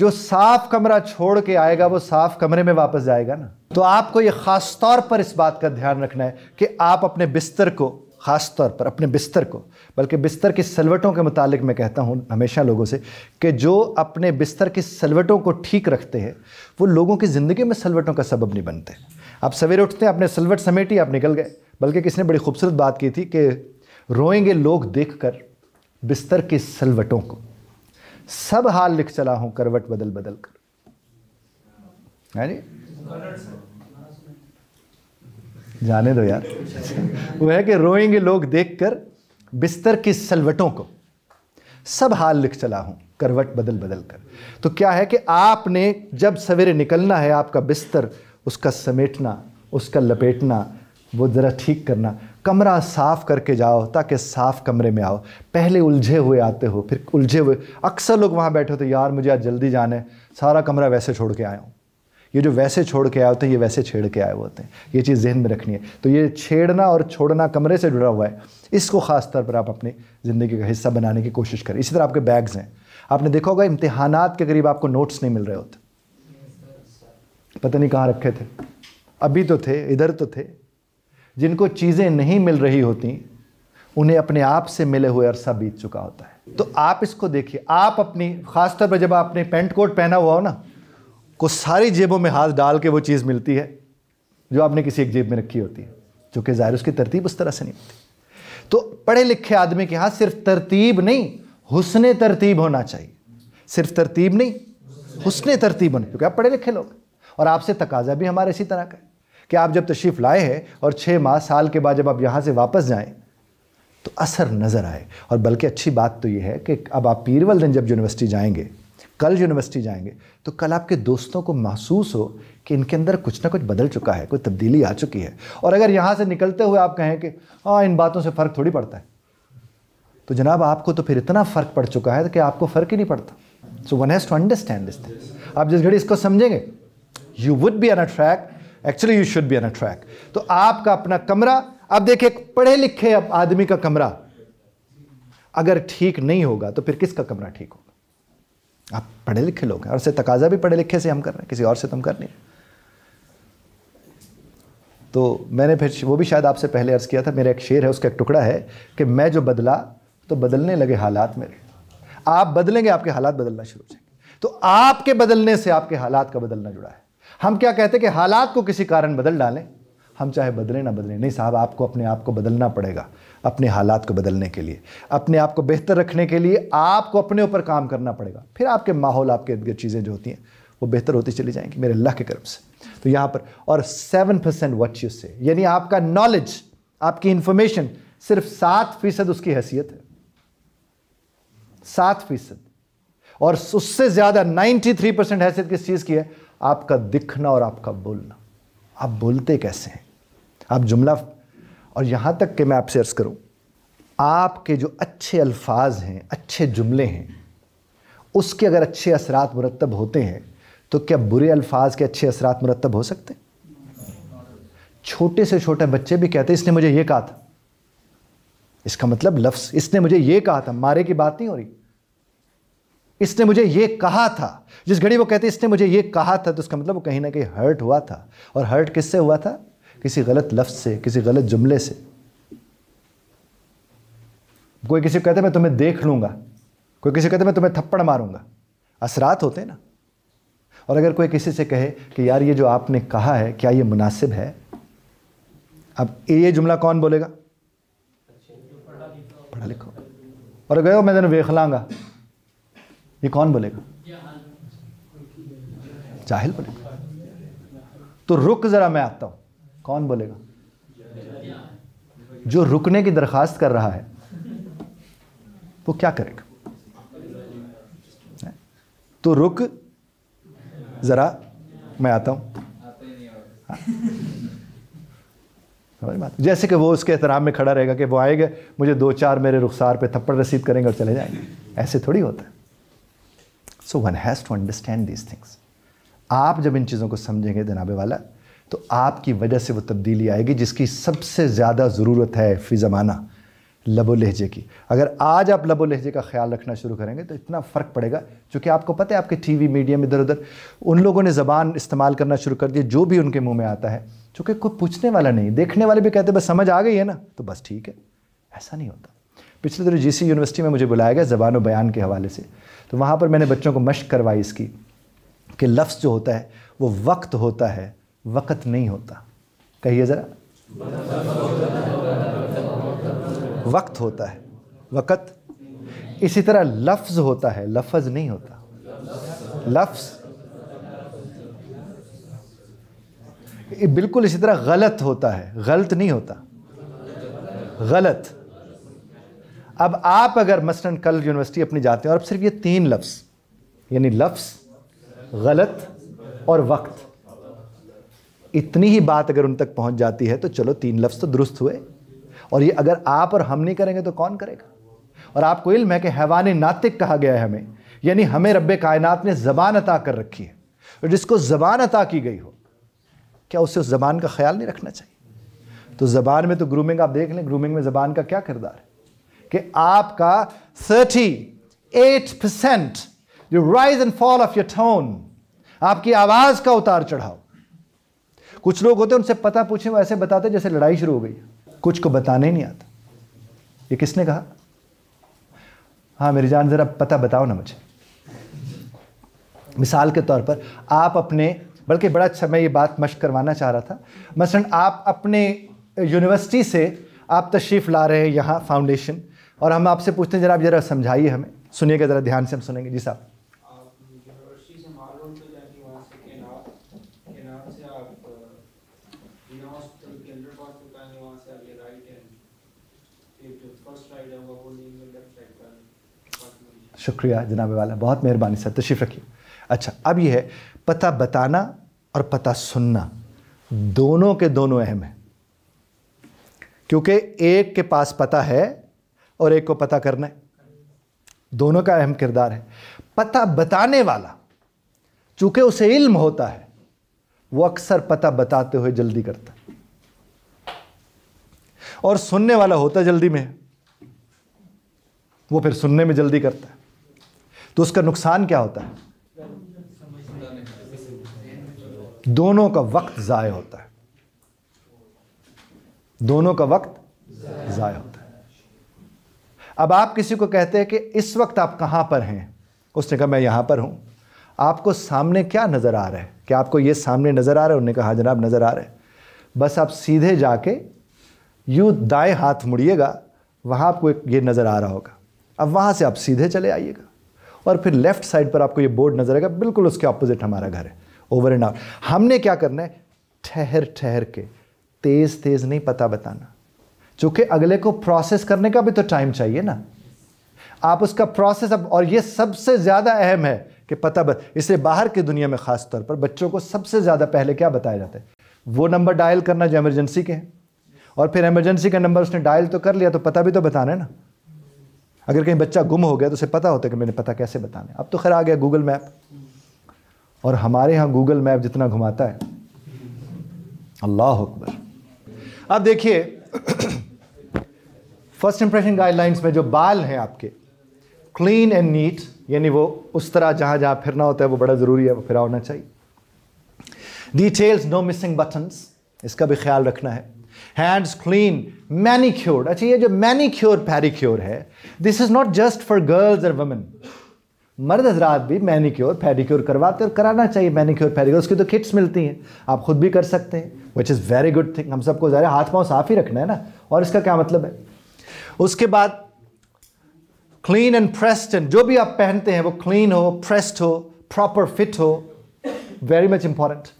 जो साफ कमरा छोड़ के आएगा वो साफ कमरे में वापस जाएगा ना तो आपको ये ख़ास तौर पर इस बात का ध्यान रखना है कि आप अपने बिस्तर को ख़ास तौर पर अपने बिस्तर को बल्कि बिस्तर की सलवटों के मुतालिक मैं कहता हूँ हमेशा लोगों से कि जो अपने बिस्तर की सलवटों को ठीक रखते हैं वो लोगों की ज़िंदगी में सलवटों का सबब नहीं बनते आप सवेरे उठते हैं अपने सलवट समेटी आप निकल गए बल्कि किसने बड़ी खूबसूरत बात की थी कि रोएंगे लोग देख कर बिस्तर की सलवटों को सब हाल लिख चला हूँ करवट बदल बदल कर जाने दो यार वो है कि रोएंगे लोग देखकर बिस्तर की सलवटों को सब हाल लिख चला हूं करवट बदल बदल कर तो क्या है कि आपने जब सवेरे निकलना है आपका बिस्तर उसका समेटना उसका लपेटना वो ज़रा ठीक करना कमरा साफ़ करके जाओ ताकि साफ़ कमरे में आओ पहले उलझे हुए आते हो फिर उलझे हुए अक्सर लोग वहाँ बैठे होते तो, यार मुझे आज जल्दी जाना है सारा कमरा वैसे छोड़ के आया हूँ ये जो वैसे छोड़ के आए होते हैं ये वैसे छेड़ के आए होते हैं ये चीज़ जहन में रखनी है तो ये छेड़ना और छोड़ना कमरे से जुड़ा हुआ है इसको ख़ास तौर पर आप अपनी ज़िंदगी का हिस्सा बनाने की कोशिश करें इसी तरह आपके बैग्स हैं आपने देखा होगा इम्तहान के करीब आपको नोट्स नहीं मिल रहे होते पता नहीं कहाँ रखे थे अभी तो थे इधर तो थे जिनको चीज़ें नहीं मिल रही होती उन्हें अपने आप से मिले हुए अरसा बीत चुका होता है तो आप इसको देखिए आप अपनी ख़ासतौर पर जब आपने पेंट कोट पहना हुआ हो ना को सारी जेबों में हाथ डाल के वो चीज़ मिलती है जो आपने किसी एक जेब में रखी होती है चूँकि ज़ाहिर उसकी तरतीब उस तरह से नहीं होती तो पढ़े लिखे आदमी के यहाँ सिर्फ तरतीब नहीं हुसन तरतीब होना चाहिए सिर्फ तरतीब नहीं हुसन तरतीब होना क्योंकि आप पढ़े लिखे लोग और आपसे तकाजा भी हमारे इसी तरह का है कि आप जब तशरीफ़ लाए हैं और छः माह साल के बाद जब आप यहाँ से वापस जाएँ तो असर नज़र आए और बल्कि अच्छी बात तो ये है कि अब आप पीरवल दिन जब यूनिवर्सिटी जाएंगे कल यूनिवर्सिटी जाएंगे तो कल आपके दोस्तों को महसूस हो कि इनके अंदर कुछ ना कुछ बदल चुका है कोई तब्दीली आ चुकी है और अगर यहाँ से निकलते हुए आप कहें कि हाँ इन बातों से फ़र्क थोड़ी पड़ता है तो जनाब आपको तो फिर इतना फ़र्क पड़ चुका है कि आपको फ़र्क ही नहीं पड़ता so one has to understand this thing आप जिस घड़ी इसको समझेंगे you would be on a track actually you should be on a track तो आपका अपना कमरा अब देखिए पढ़े लिखे आदमी का कमरा अगर ठीक नहीं होगा तो फिर किसका कमरा ठीक होगा आप पढ़े लिखे लोग हैं और से तकाजा भी पढ़े लिखे से हम कर रहे हैं किसी और से तुम तो कर नहीं तो मैंने फिर वो भी शायद आपसे पहले अर्ज़ किया था मेरा एक शेर है उसका एक टुकड़ा है कि मैं जो बदला तो बदलने लगे हालात मेरे आप बदलेंगे आपके हालात बदलना शुरू हो जाएंगे तो आपके बदलने से आपके हालात का बदलना जुड़ा है हम क्या कहते हैं कि हालात को किसी कारण बदल डालें हम चाहे बदले ना बदले नहीं साहब आपको अपने आप को बदलना पड़ेगा अपने हालात को बदलने के लिए अपने आप को बेहतर रखने के लिए आपको अपने ऊपर काम करना पड़ेगा फिर आपके माहौल आपके इर्द गिर्द चीज़ें जो होती हैं वो बेहतर होती चली जाएंगी मेरे अल्लाह के कर्म से तो यहाँ पर और सेवन परसेंट वट यू से यानी आपका नॉलेज आपकी इंफॉर्मेशन सिर्फ सात फीसद उसकी हैसियत है सात फीसद और उससे ज़्यादा नाइन्टी थ्री परसेंट हैसियत किस चीज़ की है आपका दिखना और आपका बोलना आप बोलते कैसे हैं आप जुमला और यहाँ तक कि मैं आपसे अर्ज़ करूँ आपके जो अच्छे अल्फाज हैं अच्छे जुमले हैं उसके अगर अच्छे असरात मुरतब होते हैं तो क्या बुरे अल्फाज के अच्छे असरात मुरतब हो सकते हैं छोटे से छोटे बच्चे भी कहते इसने मुझे ये कहा था इसका मतलब लफ्स इसने मुझे ये कहा था मारे की बात नहीं हो रही इसने मुझे ये कहा था जिस घड़ी वो कहते इसने मुझे ये कहा था तो उसका मतलब वो कहीं ना कहीं हर्ट हुआ था और हर्ट किससे हुआ था किसी गलत लफ्ज़ से किसी गलत जुमले से कोई किसी को कहते मैं तुम्हें देख लूंगा कोई किसी को कहते मैं तुम्हें थप्पड़ मारूंगा असरात होते ना और अगर कोई किसी से कहे कि यार ये जो आपने कहा है क्या ये मुनासिब है अब ये जुमला कौन बोलेगा पढ़ा लिखो और गए मैं तेना वेख लांगा ये कौन बोलेगा जाहिल बोलेगा तो रुक ज़रा मैं आता हूं कौन बोलेगा जो रुकने की दरखास्त कर रहा है वो क्या करेगा तो रुक ज़रा मैं आता हूं हाँ। समझ बात जैसे कि वो उसके एहतराम में खड़ा रहेगा कि वो आएगा मुझे दो चार मेरे रुखसार पे थप्पड़ रसीद करेंगे और चले जाएंगे ऐसे थोड़ी होता है so one has to understand these things आप जब इन चीज़ों को समझेंगे जनाबे वाला तो आपकी वजह से वो तब्दीली आएगी जिसकी सबसे ज़्यादा ज़रूरत है फ़ी ज़माना लबो लहजे की अगर आज आप लबो लहजे का ख्याल रखना शुरू करेंगे तो इतना फ़र्क पड़ेगा क्योंकि आपको पता है आपके टीवी मीडिया में इधर उधर उन लोगों ने ज़बान इस्तेमाल करना शुरू कर दिया जो भी उनके मुंह में आता है चूँकि कोई पूछने वाला नहीं देखने वाले भी कहते बस समझ आ गई है ना तो बस ठीक है ऐसा नहीं होता पिछले दिनों जीसी यूनिवर्सिटी में मुझे बुलाया गया ज़बान बयान के हवाले से तो वहाँ पर मैंने बच्चों को मश्क करवाई इसकी कि लफ्ज़ जो होता है वो वक्त होता है वक़्त नहीं होता कहिए ज़रा वक्त होता है वक़्त इसी तरह लफ्ज़ होता है लफज नहीं होता लफ्ज़ बिल्कुल इसी तरह गलत होता है गलत नहीं होता गलत अब आप अगर मसलन कल यूनिवर्सिटी अपनी जाते हैं और अब सिर्फ ये तीन लफ्ज़ यानी लफ्ज़ गलत और वक्त इतनी ही बात अगर उन तक पहुंच जाती है तो चलो तीन लफ्ज़ तो दुरुस्त हुए और ये अगर आप और हम नहीं करेंगे तो कौन करेगा और आपको इल्म है कि हैवान नातिक कहा गया है हमें यानी हमें रब कायनात ने ज़बान अता कर रखी है और जिसको ज़बान अता की गई हो क्या उसे उस ज़बान का ख्याल नहीं रखना चाहिए तो ज़बान में तो ग्रूमिंग आप देख लें ग्रूमिंग में ज़बान का क्या किरदार है कि आपका थर्टी एट परसेंट जो rise and fall of your tone आपकी आवाज़ का उतार चढ़ाव कुछ लोग होते हैं उनसे पता पूछे वो ऐसे बताते जैसे लड़ाई शुरू हो गई कुछ को बताने नहीं आता ये किसने कहा हाँ मेरी जान ज़रा पता बताओ ना मुझे मिसाल के तौर पर आप अपने बल्कि बड़ा अच्छा मैं ये बात मश्क करवाना चाह रहा था मसलन आप अपने यूनिवर्सिटी से आप तशरीफ़ ला रहे हैं यहाँ फाउंडेशन और हम आपसे पूछते हैं जरा आप ज़रा समझाइए हमें सुनिएगा ज़रा ध्यान से हम सुनेंगे जी साहब शुक्रिया जनाब वाला बहुत मेहरबानी सर तशरीफ़ रखिए अच्छा अब यह है पता बताना और पता सुनना दोनों के दोनों अहम हैं क्योंकि एक के पास पता है और एक को पता करना है दोनों का अहम किरदार है पता बताने वाला चूंकि उसे इल्म होता है वो अक्सर पता बताते हुए जल्दी करता है और सुनने वाला होता जल्दी में वो फिर सुनने में जल्दी करता है तो उसका नुकसान क्या होता है दोनों का वक्त ज़ाय होता है दोनों का वक्त ज़ाय होता है अब आप किसी को कहते हैं कि इस वक्त आप कहाँ पर हैं उसने कहा मैं यहाँ पर हूँ आपको सामने क्या नज़र आ रहा है क्या आपको ये सामने नज़र आ रहा है उन्होंने कहा हाँ जनाब नज़र आ रहा है बस आप सीधे जाके यू दाएं हाथ मुड़िएगा वहाँ आपको ये नज़र आ रहा होगा अब वहाँ से आप सीधे चले आइएगा और फिर लेफ्ट साइड पर आपको ये बोर्ड नजर आएगा बिल्कुल उसके ऑपोजिट हमारा घर है ओवर एंड आउट हमने क्या करना है ठहर ठहर के तेज तेज नहीं पता बताना चूंकि अगले को प्रोसेस करने का भी तो टाइम चाहिए ना आप उसका प्रोसेस अब और ये सबसे ज़्यादा अहम है कि पता बत इसे बाहर की दुनिया में ख़ास तौर पर बच्चों को सबसे ज़्यादा पहले क्या बताया जाता है वो नंबर डायल करना जो एमरजेंसी के हैं और फिर एमरजेंसी का नंबर उसने डायल तो कर लिया तो पता भी तो बताना है ना अगर कहीं बच्चा गुम हो गया तो उसे पता होता है कि मैंने पता कैसे बताना अब तो खैर आ गया गूगल मैप और हमारे यहाँ गूगल मैप जितना घुमाता है अल्लाह अकबर अब देखिए फर्स्ट इंप्रेशन गाइडलाइंस में जो बाल हैं आपके क्लीन एंड नीट यानी वो उस तरह जहाँ जहाँ फिरना होता है वो बड़ा ज़रूरी है वो फिरा होना चाहिए डिटेल्स नो मिसिंग बटन्स इसका भी ख्याल रखना है हैंड्स क्लीन क्योर अच्छा ये जो मैनीक्योर पैरिक्योर है this is not just for girls और वुमेन मर्द हजरात भी मैनिक्योर पेडिक्योर करवाते और कराना चाहिए मैनिक्योर पेडिक्योर उसकी तो किट्स मिलती हैं आप खुद भी कर सकते हैं which is very good thing हम सबको ज़रा हाथ पाँव साफ ही रखना है ना और इसका क्या मतलब है उसके बाद क्लीन एंड प्रेस्ड एंड जो भी आप पहनते हैं वो क्लीन हो प्रेस्ड हो प्रॉपर फिट हो very much important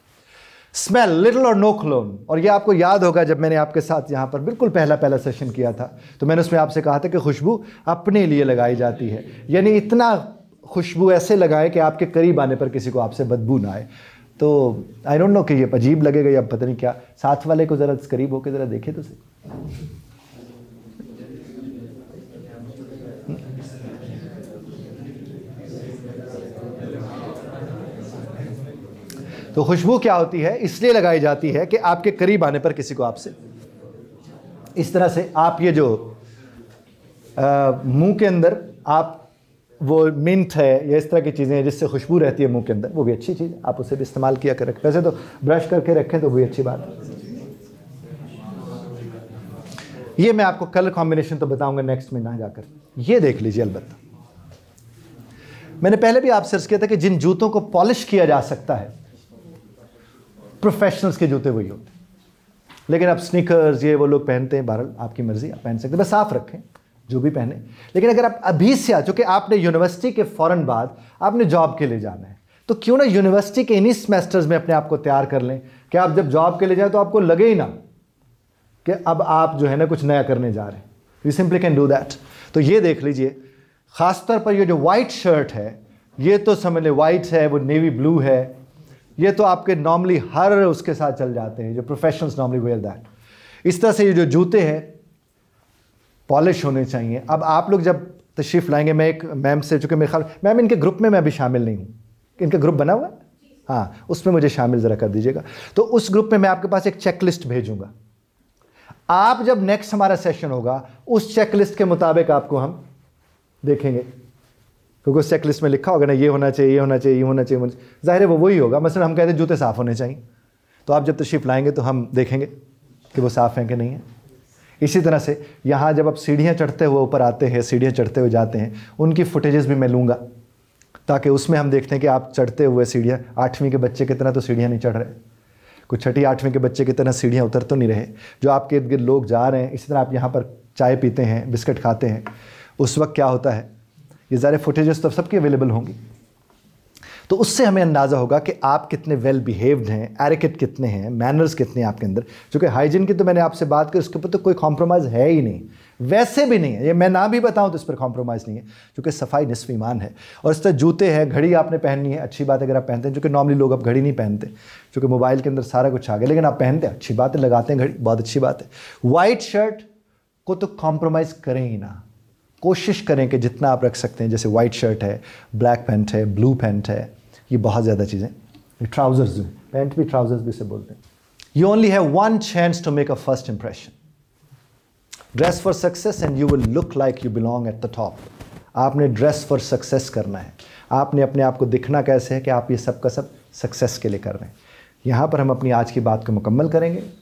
smell little और नो क्लोन और ये आपको याद होगा जब मैंने आपके साथ यहाँ पर बिल्कुल पहला पहला सेशन किया था तो मैंने उसमें आपसे कहा था कि खुशबू अपने लिए लगाई जाती है यानी इतना खुशबू ऐसे लगाए कि आपके करीब आने पर किसी को आपसे बदबू ना आए तो आई डोंट नो कि ये अजीब लगेगा या पता नहीं क्या साथ वाले को ज़रा करीब होकर ज़रा देखे तो सही तो खुशबू क्या होती है इसलिए लगाई जाती है कि आपके करीब आने पर किसी को आपसे इस तरह से आप ये जो मुंह के अंदर आप वो मिंट है या इस तरह की चीज़ें हैं जिससे खुशबू रहती है मुंह के अंदर वो भी अच्छी चीज़ आप उसे भी इस्तेमाल किया रखें वैसे तो ब्रश करके रखें तो वही अच्छी बात है ये मैं आपको कलर कॉम्बिनेशन तो बताऊंगा नेक्स्ट में ना जाकर ये देख लीजिए अलबत्ता मैंने पहले भी आपसे अर्ज किया था कि जिन जूतों को पॉलिश किया जा सकता है प्रोफेशनल्स के जूते वही होते हैं लेकिन आप स्निकर्स ये वो लोग पहनते हैं बहरल आपकी मर्ज़ी आप पहन सकते हैं बस साफ रखें जो भी पहने लेकिन अगर आप अभी से आ चुके आपने यूनिवर्सिटी के फ़ौरन बाद आपने जॉब के लिए जाना है तो क्यों ना यूनिवर्सिटी के इन्हीं सेमेस्टर्स में अपने आप को तैयार कर लें कि आप जब जॉब के लिए जाएँ तो आपको लगे ही ना कि अब आप जो है ना कुछ नया करने जा रहे हैं you simply can do that तो ये देख लीजिए ख़ासतौर पर ये जो वाइट शर्ट है ये तो समझ लें वाइट है वो नेवी ब्लू है ये तो आपके नॉर्मली हर उसके साथ चल जाते हैं जो प्रोफेशनल्स नॉर्मली वेयर दैट इस तरह से ये जो जूते हैं पॉलिश होने चाहिए अब आप लोग जब तशरीफ़ लाएंगे मैं एक मैम से चूँकि मेरे ख्याल मैम इनके ग्रुप में मैं अभी शामिल नहीं हूँ इनका ग्रुप बना हुआ है हाँ उसमें मुझे शामिल ज़रा कर दीजिएगा तो उस ग्रुप में मैं आपके पास एक चेकलिस्ट भेजूँगा आप जब नेक्स्ट हमारा सेशन होगा उस चेकलिस्ट के मुताबिक आपको हम देखेंगे क्योंकि उस चेकलिस्ट में लिखा होगा ना ये होना चाहिए ये होना चाहिए ये होना चाहिए जाहिर है वो वही होगा मसलन हम कहते हैं जूते साफ़ होने चाहिए तो आप जब तशरीफ लाएंगे तो हम देखेंगे कि वो साफ़ हैं कि नहीं है इसी तरह से यहाँ जब आप सीढ़ियाँ चढ़ते हुए ऊपर आते हैं सीढ़ियाँ चढ़ते हुए जाते हैं उनकी फुटेजेस भी मैं लूँगा ताकि उसमें हम देखते हैं कि आप चढ़ते हुए सीढ़ियाँ आठवीं के बच्चे की तरह तो सीढ़ियाँ नहीं चढ़ रहे कुछ छठी आठवीं के बच्चे की तरह सीढ़ियाँ उतर तो नहीं रहे जो आपके इर्द गिर्द लोग जा रहे हैं इसी तरह आप यहाँ पर चाय पीते हैं बिस्किट खाते हैं उस वक्त क्या होता है ये सारे फुटेजेस तो सबके अवेलेबल होंगी तो उससे हमें अंदाज़ा होगा कि आप कितने वेल बिहेव्ड हैं एरिकेट कितने हैं मैनर्स कितने हैं आपके अंदर क्योंकि हाइजीन की तो मैंने आपसे बात की उसके ऊपर तो कोई कॉम्प्रोमाइज़ है ही नहीं वैसे भी नहीं है ये मैं ना भी बताऊं तो इस पर कॉम्प्रोमाइज़ नहीं है क्योंकि सफाई नस्फ ईमान है और इस तरह जूते हैं घड़ी आपने पहननी है अच्छी बात है अगर आप पहनते हैं जो कि नॉर्मली लोग अब घड़ी नहीं पहनते क्योंकि मोबाइल के अंदर सारा कुछ आ गया लेकिन आप पहनते हैं अच्छी बात है लगाते हैं घड़ी बहुत अच्छी बात है वाइट शर्ट को तो कॉम्प्रोमाइज़ करें ही ना कोशिश करें कि जितना आप रख सकते हैं जैसे वाइट शर्ट है ब्लैक पैंट है ब्लू पैंट है ये बहुत ज़्यादा चीज़ें ट्राउजर्स हैं पैंट भी ट्राउजर्स भी से बोलते हैं you only have one chance to make a first impression dress for success and you will look like you belong at the top आपने ड्रेस फॉर सक्सेस करना है आपने अपने आप को दिखना कैसे है कि आप ये सब का सब सक्सेस के लिए कर रहे हैं यहाँ पर हम अपनी आज की बात को मुकम्मल करेंगे